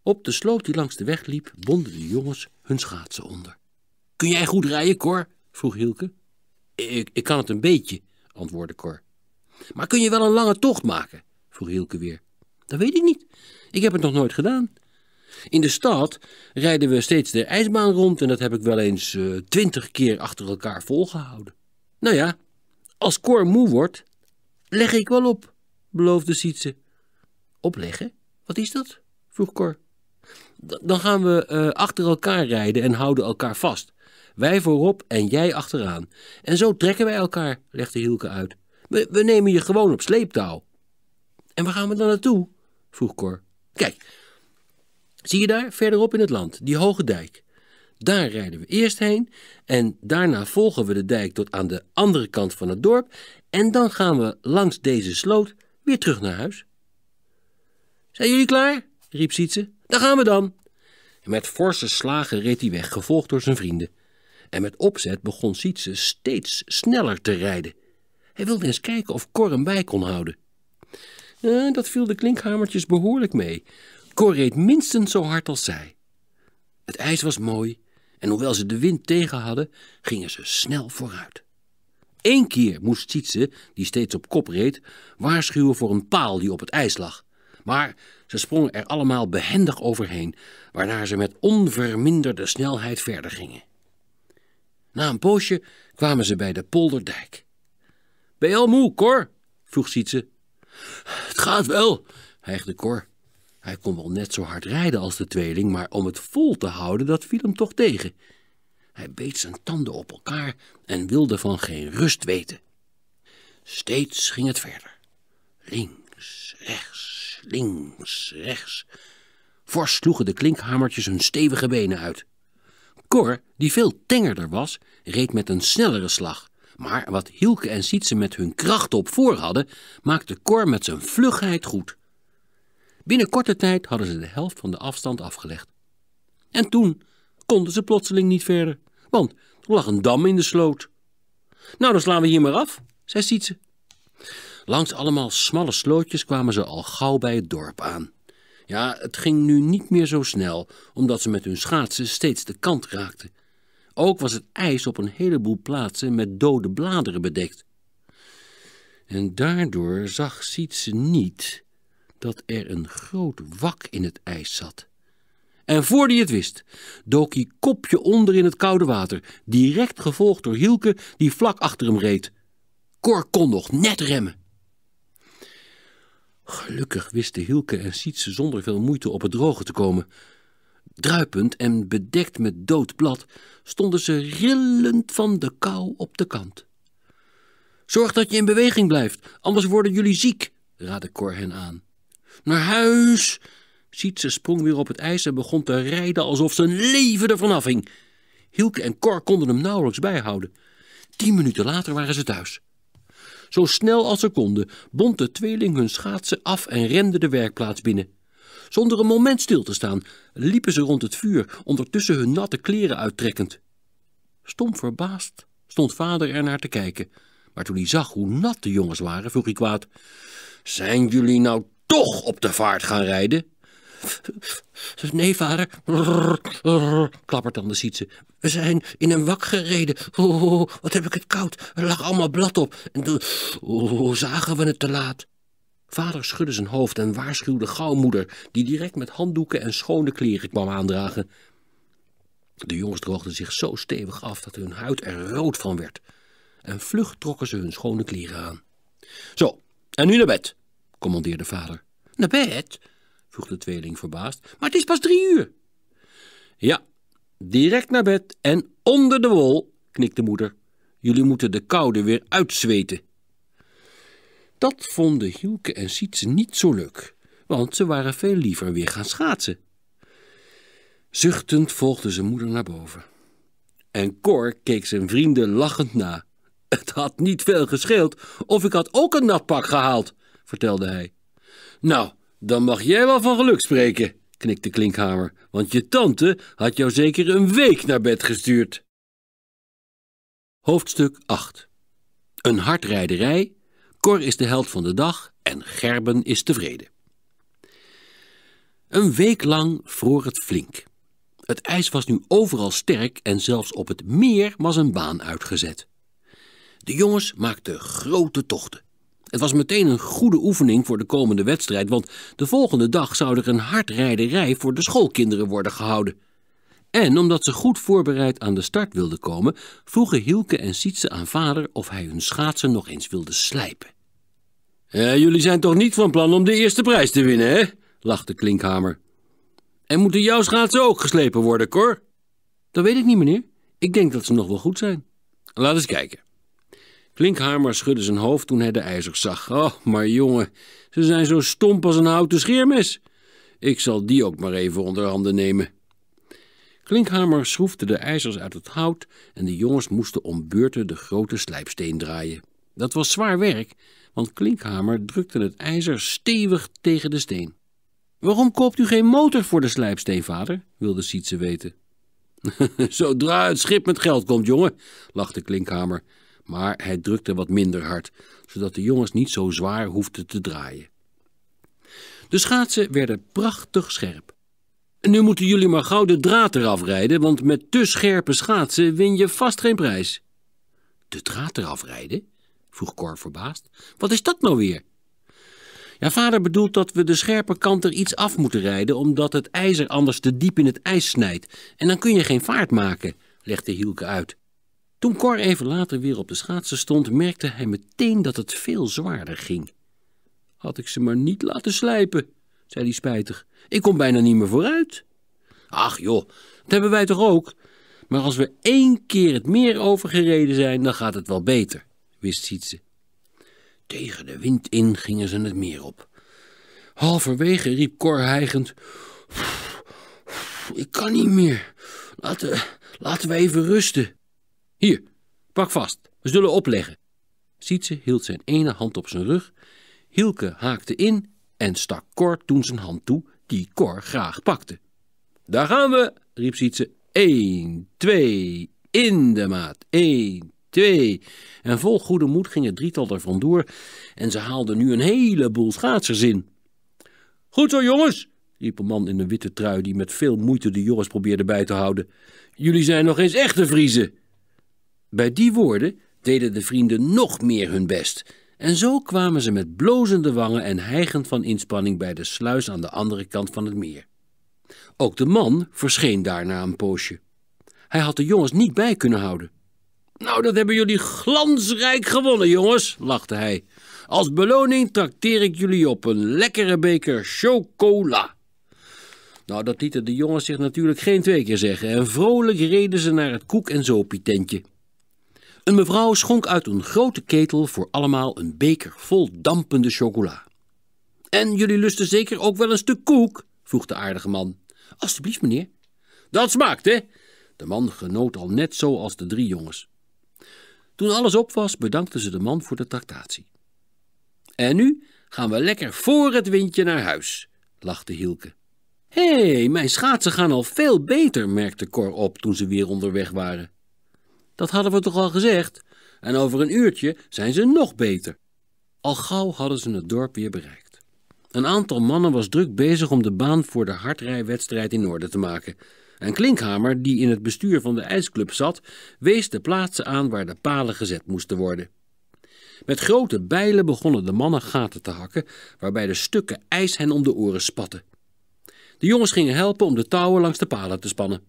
Op de sloot die langs de weg liep, bonden de jongens hun schaatsen onder. Kun jij goed rijden, Cor? vroeg Hielke. Ik, kan het een beetje, antwoordde Cor. Maar kun je wel een lange tocht maken? vroeg Hielke weer. Dat weet ik niet. Ik heb het nog nooit gedaan. In de stad rijden we steeds de ijsbaan rond en dat heb ik wel eens eh, twintig keer achter elkaar volgehouden. Nou ja, als Cor moe wordt, leg ik wel op, beloofde Sietse. Opleggen? Wat is dat? vroeg Cor dan gaan we eh, achter elkaar rijden en houden elkaar vast. Wij voorop en jij achteraan. En zo trekken wij elkaar, legde Hielke uit. We, we nemen je gewoon op sleeptouw. En waar gaan we dan naartoe? vroeg Cor. Kijk, zie je daar verderop in het land, die hoge dijk? Daar rijden we eerst heen en daarna volgen we de dijk tot aan de andere kant van het dorp en dan gaan we langs deze sloot weer terug naar huis. Zijn jullie klaar? riep Sietse. Daar gaan we dan. met forse slagen reed hij weg, gevolgd door zijn vrienden. En met opzet begon Sietse steeds sneller te rijden. Hij wilde eens kijken of Cor hem bij kon houden. Eh, dat viel de klinkhamertjes behoorlijk mee. Cor reed minstens zo hard als zij. Het ijs was mooi en hoewel ze de wind tegen hadden, gingen ze snel vooruit. Eén keer moest Sietse, die steeds op kop reed, waarschuwen voor een paal die op het ijs lag. Maar ze sprongen er allemaal behendig overheen, waarna ze met onverminderde snelheid verder gingen. Na een poosje kwamen ze bij de polderdijk. Ben je al moe, Cor? vroeg Sietse. Het gaat wel, hijgde Cor. Hij kon wel net zo hard rijden als de tweeling, maar om het vol te houden, dat viel hem toch tegen. Hij beet zijn tanden op elkaar en wilde van geen rust weten. Steeds ging het verder. Links, rechts, links, rechts. Fors sloegen de klinkhamertjes hun stevige benen uit. Cor, die veel tengerder was, reed met een snellere slag. Maar wat Hielke en Sietse met hun kracht op voor hadden, maakte Cor met zijn vlugheid goed. Binnen korte tijd hadden ze de helft van de afstand afgelegd. En toen konden ze plotseling niet verder, want er lag een dam in de sloot. Nou, dan slaan we hier maar af, zei Sietse. Langs allemaal smalle slootjes kwamen ze al gauw bij het dorp aan. Ja, het ging nu niet meer zo snel, omdat ze met hun schaatsen steeds de kant raakten. Ook was het ijs op een heleboel plaatsen met dode bladeren bedekt. En daardoor zag Sietse niet dat er een groot wak in het ijs zat. En voor hij het wist, dook hij kopje onder in het koude water, direct gevolgd door Hielke, die vlak achter hem reed. Cor kon nog net remmen. Gelukkig wisten Hielke en Sietse zonder veel moeite op het droge te komen. Druipend en bedekt met dood blad stonden ze rillend van de kou op de kant. Zorg dat je in beweging blijft, anders worden jullie ziek, raadde Cor hen aan. Naar huis! Sietse sprong weer op het ijs en begon te rijden alsof zijn leven ervan afhing. Hielke en Cor konden hem nauwelijks bijhouden. Tien minuten later waren ze thuis. Zo snel als ze konden bond de tweeling hun schaatsen af en rende de werkplaats binnen. Zonder een moment stil te staan liepen ze rond het vuur, ondertussen hun natte kleren uittrekkend. Stom verbaasd stond vader er naar te kijken, maar toen hij zag hoe nat de jongens waren, vroeg hij kwaad: Zijn jullie nou toch op de vaart gaan rijden? <laughs> Nee, vader, <laughs> klappert dan de zietse. We zijn in een wak gereden. Oh, oh, oh, wat heb ik het koud. Er lag allemaal blad op. En toen oh, zagen we het te laat. Vader schudde zijn hoofd en waarschuwde gauw moeder, die direct met handdoeken en schone kleren kwam aandragen. De jongens droogden zich zo stevig af dat hun huid er rood van werd. En vlug trokken ze hun schone kleren aan. Zo, en nu naar bed, commandeerde vader. Naar bed? vroeg de tweeling verbaasd. Maar het is pas drie uur. Ja, direct naar bed en onder de wol, knikte moeder. Jullie moeten de koude weer uitzweten. Dat vonden Hielke en Sietse niet zo leuk, want ze waren veel liever weer gaan schaatsen. Zuchtend volgde zijn moeder naar boven. En Cor keek zijn vrienden lachend na. <laughs> Het had niet veel gescheeld of ik had ook een natpak gehaald, vertelde hij. Nou, dan mag jij wel van geluk spreken, knikte Klinkhamer, want je tante had jou zeker een week naar bed gestuurd. Hoofdstuk 8 Een hardrijderij, Cor is de held van de dag en Gerben is tevreden. Een week lang vroor het flink. Het ijs was nu overal sterk en zelfs op het meer was een baan uitgezet. De jongens maakten grote tochten. Het was meteen een goede oefening voor de komende wedstrijd, want de volgende dag zou er een hardrijderij voor de schoolkinderen worden gehouden. En omdat ze goed voorbereid aan de start wilden komen, vroegen Hielke en Sietse aan vader of hij hun schaatsen nog eens wilde slijpen. Eh, jullie zijn toch niet van plan om de eerste prijs te winnen, hè? lachte Klinkhamer. En moeten jouw schaatsen ook geslepen worden, Cor? Dat weet ik niet, meneer. Ik denk dat ze nog wel goed zijn. Laat eens kijken. Klinkhamer schudde zijn hoofd toen hij de ijzers zag. Oh, maar jongen, ze zijn zo stomp als een houten scheermes. Ik zal die ook maar even onder handen nemen. Klinkhamer schroefde de ijzers uit het hout en de jongens moesten om beurten de grote slijpsteen draaien. Dat was zwaar werk, want Klinkhamer drukte het ijzer stevig tegen de steen. Waarom koopt u geen motor voor de slijpsteen, vader? wilde Sietse weten. <laughs> Zodra het schip met geld komt, jongen, lachte Klinkhamer maar hij drukte wat minder hard, zodat de jongens niet zo zwaar hoefden te draaien. De schaatsen werden prachtig scherp. Nu moeten jullie maar gauw de draad eraf rijden, want met te scherpe schaatsen win je vast geen prijs. De draad eraf rijden? vroeg Cor verbaasd. Wat is dat nou weer? Ja, vader bedoelt dat we de scherpe kant er iets af moeten rijden, omdat het ijzer anders te diep in het ijs snijdt. En dan kun je geen vaart maken, legde Hielke uit. Toen Cor even later weer op de schaatsen stond, merkte hij meteen dat het veel zwaarder ging. Had ik ze maar niet laten slijpen, zei hij spijtig. Ik kom bijna niet meer vooruit. Ach joh, dat hebben wij toch ook? Maar als we één keer het meer overgereden zijn, dan gaat het wel beter, wist Sietse. Tegen de wind in gingen ze het meer op. Halverwege riep Cor hijgend... Ik kan niet meer. Laten, laten we even rusten. Hier, pak vast, we zullen opleggen. Sietse hield zijn ene hand op zijn rug, Hielke haakte in en stak Cor toen zijn hand toe, die Cor graag pakte. Daar gaan we, riep Sietse. Eén, twee, in de maat, Eén, twee. En vol goede moed ging het drietal er vandoor en ze haalden nu een heleboel schaatsers in. Goed zo, jongens, riep een man in een witte trui die met veel moeite de jongens probeerde bij te houden. Jullie zijn nog eens echte Vriezen. Bij die woorden deden de vrienden nog meer hun best. En zo kwamen ze met blozende wangen en hijgend van inspanning bij de sluis aan de andere kant van het meer. Ook de man verscheen daarna een poosje. Hij had de jongens niet bij kunnen houden. Nou, dat hebben jullie glansrijk gewonnen, jongens, lachte hij. Als beloning trakteer ik jullie op een lekkere beker chocola. Nou, dat lieten de jongens zich natuurlijk geen twee keer zeggen en vrolijk reden ze naar het koek- en pitentje. Een mevrouw schonk uit een grote ketel voor allemaal een beker vol dampende chocola. En jullie lusten zeker ook wel een stuk koek, vroeg de aardige man. Alsjeblieft, meneer. Dat smaakt, hè? De man genoot al net zo als de drie jongens. Toen alles op was, bedankten ze de man voor de tractatie. En nu gaan we lekker voor het windje naar huis, lachte Hielke. Hé, hey, mijn schaatsen gaan al veel beter, merkte Cor op toen ze weer onderweg waren. Dat hadden we toch al gezegd? En over een uurtje zijn ze nog beter. Al gauw hadden ze het dorp weer bereikt. Een aantal mannen was druk bezig om de baan voor de hardrijwedstrijd in orde te maken. En Klinkhamer, die in het bestuur van de ijsclub zat, wees de plaatsen aan waar de palen gezet moesten worden. Met grote bijlen begonnen de mannen gaten te hakken, waarbij de stukken ijs hen om de oren spatten. De jongens gingen helpen om de touwen langs de palen te spannen.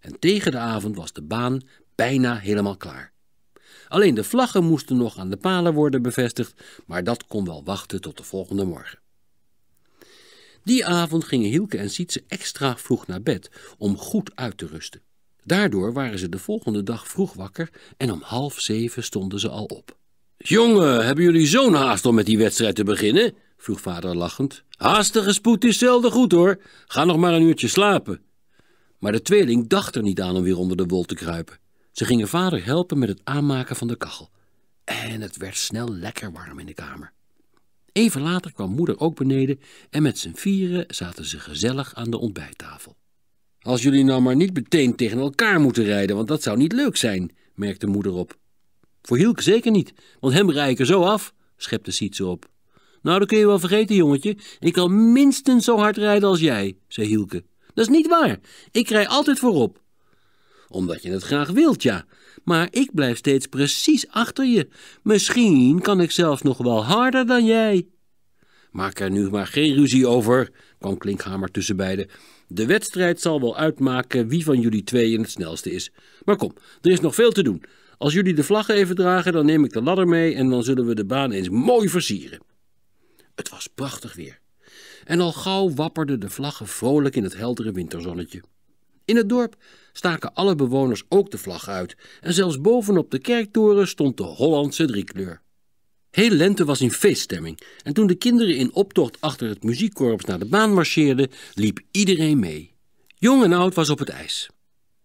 En tegen de avond was de baan bijna helemaal klaar. Alleen de vlaggen moesten nog aan de palen worden bevestigd, maar dat kon wel wachten tot de volgende morgen. Die avond gingen Hielke en Sietse extra vroeg naar bed om goed uit te rusten. Daardoor waren ze de volgende dag vroeg wakker en om half zeven stonden ze al op. Jongen, hebben jullie zo'n haast om met die wedstrijd te beginnen? vroeg vader lachend. Haastige spoed is zelden goed hoor. Ga nog maar een uurtje slapen. Maar de tweeling dacht er niet aan om weer onder de wol te kruipen. Ze gingen vader helpen met het aanmaken van de kachel. En het werd snel lekker warm in de kamer. Even later kwam moeder ook beneden en met z'n vieren zaten ze gezellig aan de ontbijttafel. Als jullie nou maar niet meteen tegen elkaar moeten rijden, want dat zou niet leuk zijn, merkte moeder op. Voor Hielke zeker niet, want hem er zo af, schepte Sietse op. Nou, dat kun je wel vergeten, jongetje. Ik kan minstens zo hard rijden als jij, zei Hielke. Dat is niet waar. Ik rij altijd voorop omdat je het graag wilt, ja. Maar ik blijf steeds precies achter je. Misschien kan ik zelfs nog wel harder dan jij. Maak er nu maar geen ruzie over, kwam Klinkhamer tussen beiden. De wedstrijd zal wel uitmaken wie van jullie tweeën het snelste is. Maar kom, er is nog veel te doen. Als jullie de vlag even dragen, dan neem ik de ladder mee en dan zullen we de baan eens mooi versieren. Het was prachtig weer. En al gauw wapperden de vlaggen vrolijk in het heldere winterzonnetje. In het dorp staken alle bewoners ook de vlag uit en zelfs bovenop de kerktoren stond de Hollandse driekleur. Heel lente was in feeststemming en toen de kinderen in optocht achter het muziekkorps naar de baan marcheerden, liep iedereen mee. Jong en oud was op het ijs.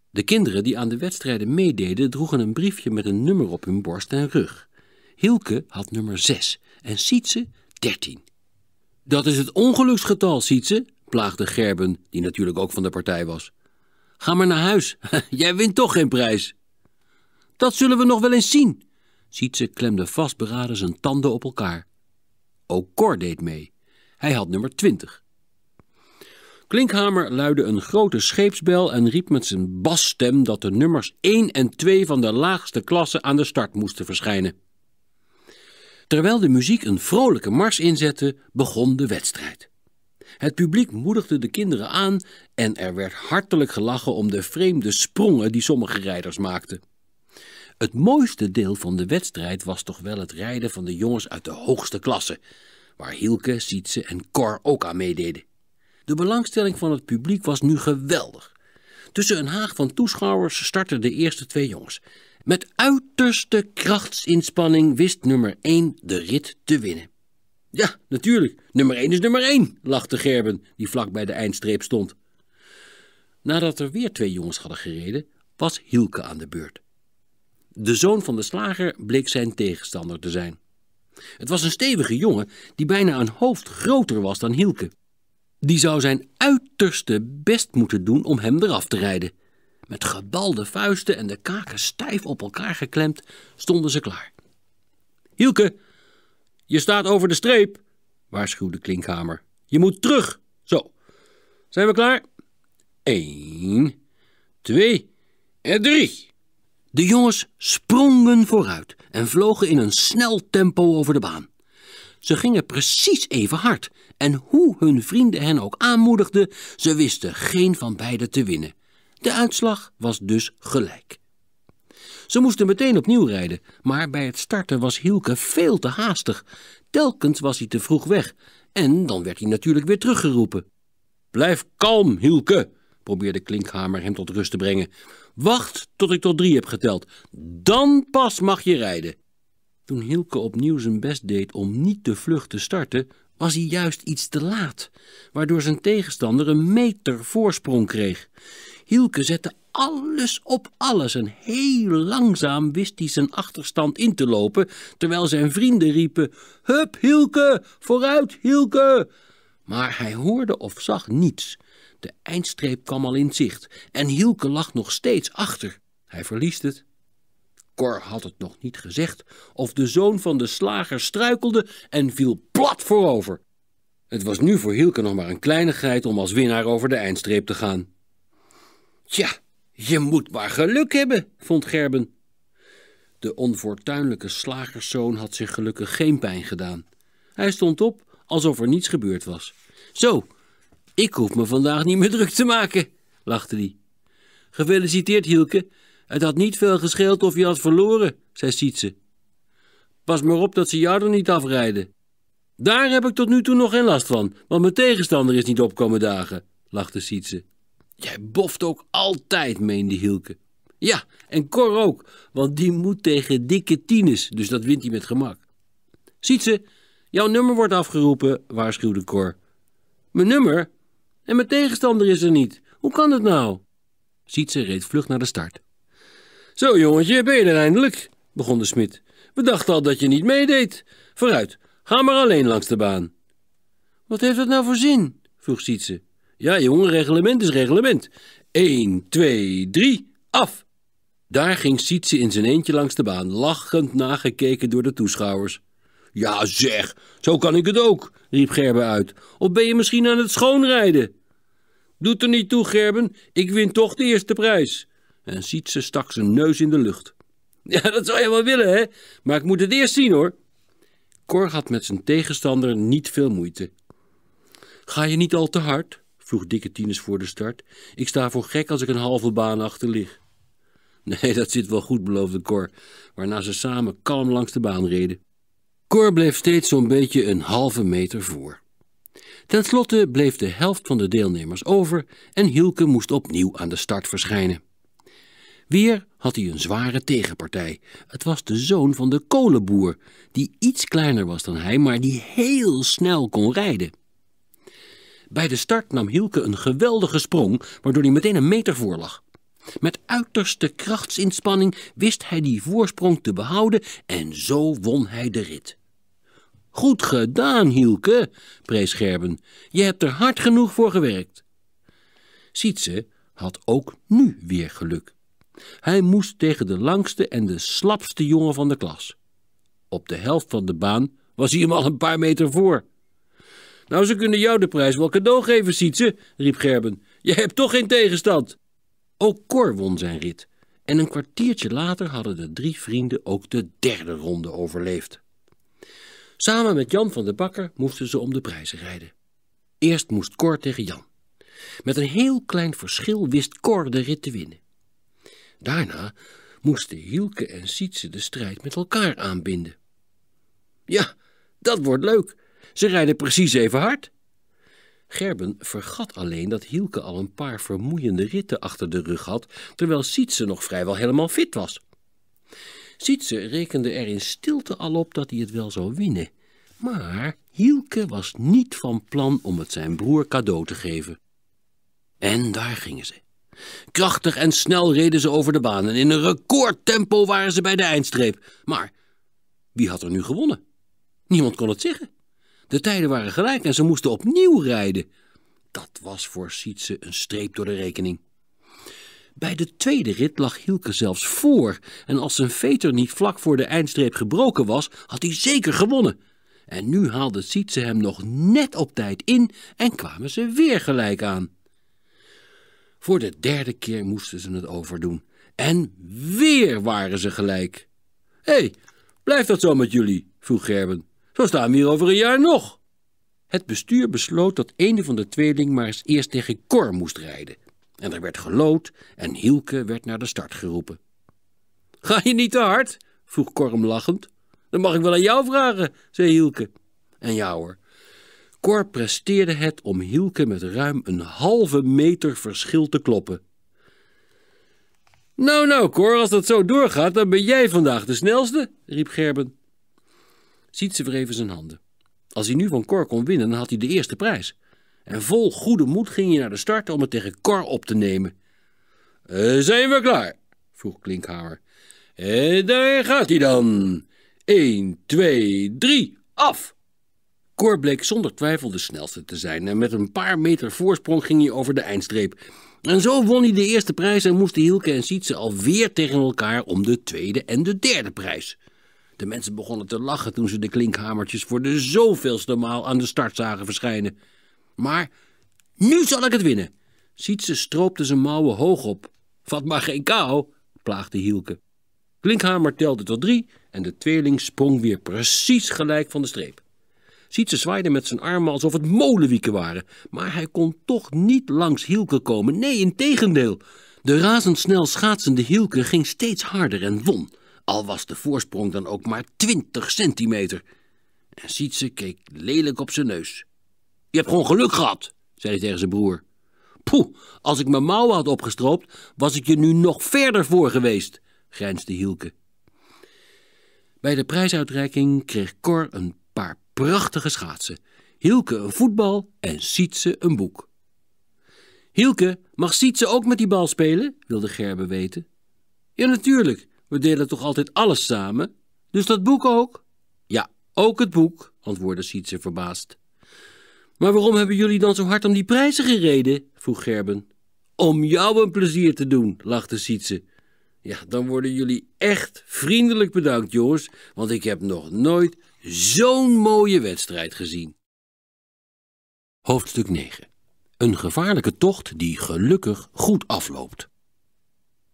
De kinderen die aan de wedstrijden meededen droegen een briefje met een nummer op hun borst en rug. Hilke had nummer 6 en Sietse 13. Dat is het ongeluksgetal, Sietse, plaagde Gerben, die natuurlijk ook van de partij was. Ga maar naar huis. <laughs> Jij wint toch geen prijs. Dat zullen we nog wel eens zien. Sietse klemde vastberaden zijn tanden op elkaar. Ook Cor deed mee. Hij had nummer 20. Klinkhamer luidde een grote scheepsbel en riep met zijn basstem dat de nummers 1 en 2 van de laagste klasse aan de start moesten verschijnen. Terwijl de muziek een vrolijke mars inzette, begon de wedstrijd. Het publiek moedigde de kinderen aan en er werd hartelijk gelachen om de vreemde sprongen die sommige rijders maakten. Het mooiste deel van de wedstrijd was toch wel het rijden van de jongens uit de hoogste klasse, waar Hielke, Sietse en Cor ook aan meededen. De belangstelling van het publiek was nu geweldig. Tussen een haag van toeschouwers startten de eerste twee jongens. Met uiterste krachtsinspanning wist nummer 1 de rit te winnen. Ja, natuurlijk. Nummer 1 is nummer 1, lachte Gerben, die vlak bij de eindstreep stond. Nadat er weer twee jongens hadden gereden, was Hielke aan de beurt. De zoon van de slager bleek zijn tegenstander te zijn. Het was een stevige jongen die bijna een hoofd groter was dan Hielke. Die zou zijn uiterste best moeten doen om hem eraf te rijden. Met gebalde vuisten en de kaken stijf op elkaar geklemd stonden ze klaar. Hielke, je staat over de streep, waarschuwde Klinkhamer. Je moet terug. Zo. Zijn we klaar? Eén, twee en drie. De jongens sprongen vooruit en vlogen in een snel tempo over de baan. Ze gingen precies even hard en hoe hun vrienden hen ook aanmoedigden, ze wisten geen van beiden te winnen. De uitslag was dus gelijk. Ze moesten meteen opnieuw rijden, maar bij het starten was Hielke veel te haastig. Telkens was hij te vroeg weg en dan werd hij natuurlijk weer teruggeroepen. Blijf kalm, Hielke, probeerde Klinkhamer hem tot rust te brengen. Wacht tot ik tot drie heb geteld, dan pas mag je rijden. Toen Hielke opnieuw zijn best deed om niet te vlug te starten, was hij juist iets te laat, waardoor zijn tegenstander een meter voorsprong kreeg. Hielke zette alles op alles en heel langzaam wist hij zijn achterstand in te lopen, terwijl zijn vrienden riepen, Hup, Hielke, vooruit, Hielke! Maar hij hoorde of zag niets. De eindstreep kwam al in zicht en Hielke lag nog steeds achter. Hij verliest het. Cor had het nog niet gezegd of de zoon van de slager struikelde en viel plat voorover. Het was nu voor Hielke nog maar een kleinigheid om als winnaar over de eindstreep te gaan. Tja, je moet maar geluk hebben, vond Gerben. De onfortuinlijke slagerszoon had zich gelukkig geen pijn gedaan. Hij stond op alsof er niets gebeurd was. Zo, ik hoef me vandaag niet meer druk te maken, lachte hij. Gefeliciteerd, Hielke. Het had niet veel gescheeld of je had verloren, zei Sietse. Pas maar op dat ze jou er niet afrijden. Daar heb ik tot nu toe nog geen last van, want mijn tegenstander is niet op dagen, lachte Sietse. Jij boft ook altijd, meende Hielke. Ja, en Cor ook, want die moet tegen dikke tieners, dus dat wint hij met gemak. Ziet ze, jouw nummer wordt afgeroepen, waarschuwde Cor. Mijn nummer? En mijn tegenstander is er niet. Hoe kan het nou? Ziet ze reed vlug naar de start. Zo jongetje, ben je er eindelijk, begon de smid. We dachten al dat je niet meedeed. Vooruit, ga maar alleen langs de baan. Wat heeft dat nou voor zin? vroeg Sietse. Ja, jongen, reglement is reglement. 1, 2, 3, af! Daar ging Sietse in zijn eentje langs de baan, lachend nagekeken door de toeschouwers. Ja zeg, zo kan ik het ook, riep Gerben uit. Of ben je misschien aan het schoonrijden? Doet er niet toe, Gerben, ik win toch de eerste prijs. En Sietse stak zijn neus in de lucht. Ja, dat zou je wel willen, hè? Maar ik moet het eerst zien, hoor. Cor had met zijn tegenstander niet veel moeite. Ga je niet al te hard? vroeg dikke tieners voor de start. Ik sta voor gek als ik een halve baan achter lig. Nee, dat zit wel goed, beloofde Cor, waarna ze samen kalm langs de baan reden. Cor bleef steeds zo'n beetje een halve meter voor. Ten slotte bleef de helft van de deelnemers over en Hielke moest opnieuw aan de start verschijnen. Weer had hij een zware tegenpartij. Het was de zoon van de kolenboer, die iets kleiner was dan hij, maar die heel snel kon rijden. Bij de start nam Hielke een geweldige sprong, waardoor hij meteen een meter voor lag. Met uiterste krachtsinspanning wist hij die voorsprong te behouden en zo won hij de rit. Goed gedaan, Hielke, prees Gerben. Je hebt er hard genoeg voor gewerkt. Sietse had ook nu weer geluk. Hij moest tegen de langste en de slapste jongen van de klas. Op de helft van de baan was hij hem al een paar meter voor. Nou, ze kunnen jou de prijs wel cadeau geven, Sietse, riep Gerben. Je hebt toch geen tegenstand. Ook Cor won zijn rit. En een kwartiertje later hadden de drie vrienden ook de derde ronde overleefd. Samen met Jan van de Bakker moesten ze om de prijzen rijden. Eerst moest Cor tegen Jan. Met een heel klein verschil wist Cor de rit te winnen. Daarna moesten Hielke en Sietse de strijd met elkaar aanbinden. Ja, dat wordt leuk, ze rijden precies even hard. Gerben vergat alleen dat Hielke al een paar vermoeiende ritten achter de rug had, terwijl Sietse nog vrijwel helemaal fit was. Sietse rekende er in stilte al op dat hij het wel zou winnen, maar Hielke was niet van plan om het zijn broer cadeau te geven. En daar gingen ze. Krachtig en snel reden ze over de baan en in een recordtempo waren ze bij de eindstreep. Maar wie had er nu gewonnen? Niemand kon het zeggen. De tijden waren gelijk en ze moesten opnieuw rijden. Dat was voor Sietse een streep door de rekening. Bij de tweede rit lag Hielke zelfs voor. En als zijn veter niet vlak voor de eindstreep gebroken was, had hij zeker gewonnen. En nu haalde Sietse hem nog net op tijd in en kwamen ze weer gelijk aan. Voor de derde keer moesten ze het overdoen. En weer waren ze gelijk. Hé, hey, blijft dat zo met jullie? vroeg Gerben. Dan staan we hier over een jaar nog. Het bestuur besloot dat een van de tweeling maar eens eerst tegen Cor moest rijden. En er werd gelood en Hielke werd naar de start geroepen. Ga je niet te hard? vroeg Korm lachend. Dan mag ik wel aan jou vragen, zei Hielke. En jou hoor. Cor presteerde het om Hielke met ruim een halve meter verschil te kloppen. Nou, nou, Cor, als dat zo doorgaat, dan ben jij vandaag de snelste, riep Gerben. Ziet ze even zijn handen. Als hij nu van Cor kon winnen, dan had hij de eerste prijs. En vol goede moed ging hij naar de start om het tegen Cor op te nemen. Eh, zijn we klaar? vroeg Klinkhamer. En eh, daar gaat hij dan. 1, 2, 3, af! Cor bleek zonder twijfel de snelste te zijn en met een paar meter voorsprong ging hij over de eindstreep. En zo won hij de eerste prijs en moesten Hielke en Sietse alweer tegen elkaar om de tweede en de derde prijs. De mensen begonnen te lachen toen ze de klinkhamertjes voor de zoveelste maal aan de start zagen verschijnen. Maar nu zal ik het winnen. Sietse stroopte zijn mouwen hoog op. Vat maar geen kou, plaagde Hielke. Klinkhamer telde tot drie en de tweeling sprong weer precies gelijk van de streep. Sietse zwaaide met zijn armen alsof het molenwieken waren, maar hij kon toch niet langs Hielke komen. Nee, in tegendeel, De razendsnel schaatsende Hielke ging steeds harder en won al was de voorsprong dan ook maar twintig centimeter. En Sietse keek lelijk op zijn neus. Je hebt gewoon geluk gehad, zei hij tegen zijn broer. Poeh, als ik mijn mouwen had opgestroopt, was ik je nu nog verder voor geweest, grijnsde Hielke. Bij de prijsuitreiking kreeg Cor een paar prachtige schaatsen. Hielke een voetbal en Sietse een boek. Hielke, mag Sietse ook met die bal spelen? wilde Gerbe weten. Ja, natuurlijk. We delen toch altijd alles samen? Dus dat boek ook? Ja, ook het boek, antwoordde Sietse verbaasd. Maar waarom hebben jullie dan zo hard om die prijzen gereden? vroeg Gerben. Om jou een plezier te doen, lachte Sietse. Ja, dan worden jullie echt vriendelijk bedankt, jongens, want ik heb nog nooit zo'n mooie wedstrijd gezien. Hoofdstuk 9. Een gevaarlijke tocht die gelukkig goed afloopt.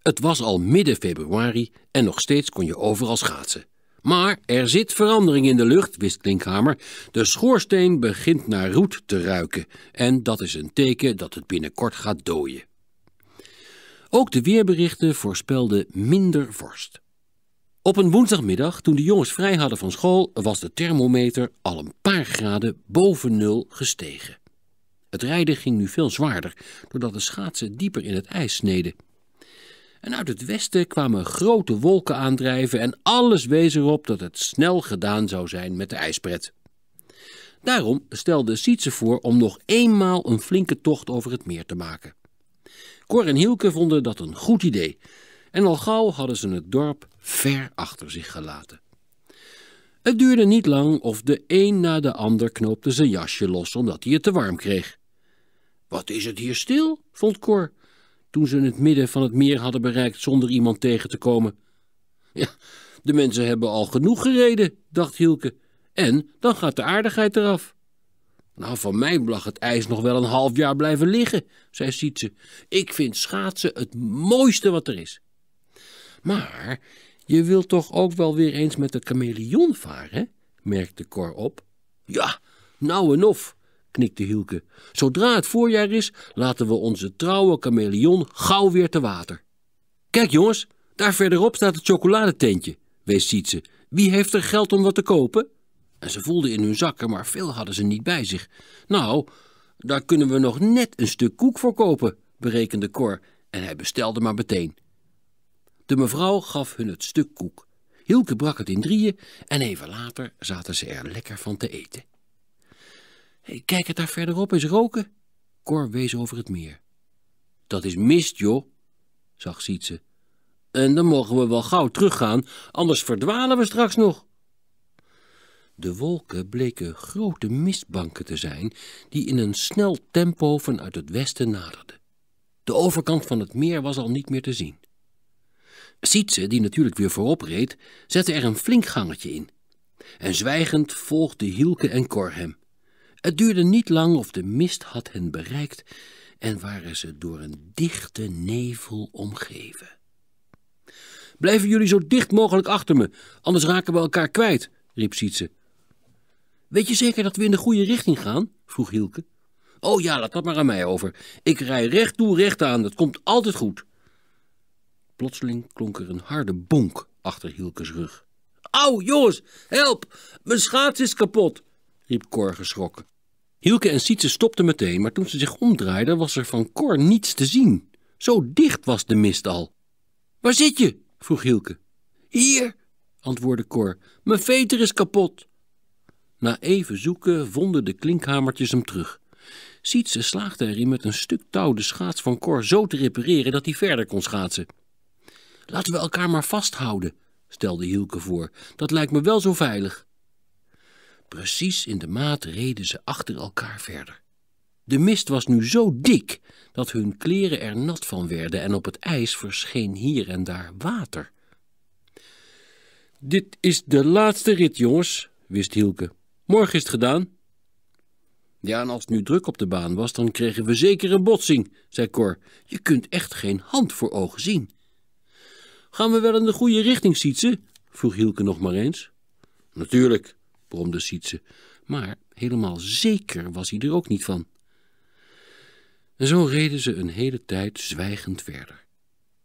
Het was al midden februari en nog steeds kon je overal schaatsen. Maar er zit verandering in de lucht, wist Klinkhamer. De schoorsteen begint naar roet te ruiken en dat is een teken dat het binnenkort gaat dooien. Ook de weerberichten voorspelden minder vorst. Op een woensdagmiddag, toen de jongens vrij hadden van school, was de thermometer al een paar graden boven nul gestegen. Het rijden ging nu veel zwaarder, doordat de schaatsen dieper in het ijs sneden en uit het westen kwamen grote wolken aandrijven en alles wees erop dat het snel gedaan zou zijn met de ijspret. Daarom stelde Sietse voor om nog eenmaal een flinke tocht over het meer te maken. Cor en Hielke vonden dat een goed idee en al gauw hadden ze het dorp ver achter zich gelaten. Het duurde niet lang of de een na de ander knoopte zijn jasje los omdat hij het te warm kreeg. Wat is het hier stil, vond Cor toen ze het midden van het meer hadden bereikt zonder iemand tegen te komen. Ja, de mensen hebben al genoeg gereden, dacht Hielke. En dan gaat de aardigheid eraf. Nou, van mij mag het ijs nog wel een half jaar blijven liggen, zei Sietse. Ik vind schaatsen het mooiste wat er is. Maar je wilt toch ook wel weer eens met de chameleon varen, merkte Cor op. Ja, nou en of knikte Hielke. Zodra het voorjaar is, laten we onze trouwe kameleon gauw weer te water. Kijk jongens, daar verderop staat het chocoladetentje, wees Sietse. Wie heeft er geld om wat te kopen? En ze voelden in hun zakken, maar veel hadden ze niet bij zich. Nou, daar kunnen we nog net een stuk koek voor kopen, berekende Cor, en hij bestelde maar meteen. De mevrouw gaf hun het stuk koek. Hielke brak het in drieën en even later zaten ze er lekker van te eten kijk het daar verderop is roken. Cor wees over het meer. Dat is mist, joh, zag Sietse. En dan mogen we wel gauw teruggaan, anders verdwalen we straks nog. De wolken bleken grote mistbanken te zijn die in een snel tempo vanuit het westen naderden. De overkant van het meer was al niet meer te zien. Sietse, die natuurlijk weer voorop reed, zette er een flink gangetje in. En zwijgend volgde Hielke en Cor hem. Het duurde niet lang of de mist had hen bereikt en waren ze door een dichte nevel omgeven. Blijven jullie zo dicht mogelijk achter me, anders raken we elkaar kwijt, riep Sietse. Weet je zeker dat we in de goede richting gaan? vroeg Hielke. Oh ja, laat dat maar aan mij over. Ik rij recht toe, recht aan, dat komt altijd goed. Plotseling klonk er een harde bonk achter Hielkes rug. Au, jongens, help! Mijn schaats is kapot riep Cor geschrokken. Hielke en Sietse stopten meteen, maar toen ze zich omdraaiden was er van Cor niets te zien. Zo dicht was de mist al. Waar zit je? vroeg Hielke. Hier, antwoordde Cor. Mijn veter is kapot. Na even zoeken vonden de klinkhamertjes hem terug. Sietse slaagde erin met een stuk touw de schaats van Cor zo te repareren dat hij verder kon schaatsen. Laten we elkaar maar vasthouden, stelde Hielke voor. Dat lijkt me wel zo veilig. Precies in de maat reden ze achter elkaar verder. De mist was nu zo dik dat hun kleren er nat van werden en op het ijs verscheen hier en daar water. Dit is de laatste rit, jongens, wist Hielke. Morgen is het gedaan. Ja, en als het nu druk op de baan was, dan kregen we zeker een botsing, zei Cor. Je kunt echt geen hand voor ogen zien. Gaan we wel in de goede richting, Sietse? vroeg Hielke nog maar eens. Natuurlijk, bromde Sietse, maar helemaal zeker was hij er ook niet van. En zo reden ze een hele tijd zwijgend verder.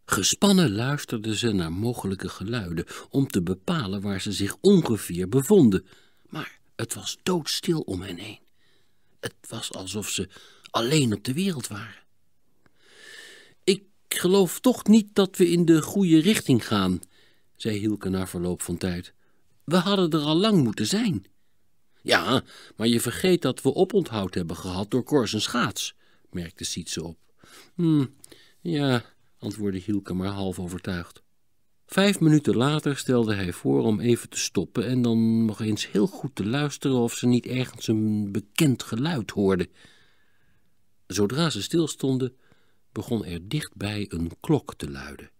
Gespannen luisterden ze naar mogelijke geluiden om te bepalen waar ze zich ongeveer bevonden, maar het was doodstil om hen heen. Het was alsof ze alleen op de wereld waren. Ik geloof toch niet dat we in de goede richting gaan, zei Hielke na verloop van tijd. We hadden er al lang moeten zijn. Ja, maar je vergeet dat we oponthoud hebben gehad door Kors en Schaats, merkte Sietse op. Hm, ja, antwoordde Hielke maar half overtuigd. Vijf minuten later stelde hij voor om even te stoppen en dan nog eens heel goed te luisteren of ze niet ergens een bekend geluid hoorden. Zodra ze stilstonden, begon er dichtbij een klok te luiden.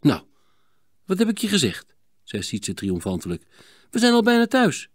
Nou, wat heb ik je gezegd? zei Sietse triomfantelijk. We zijn al bijna thuis.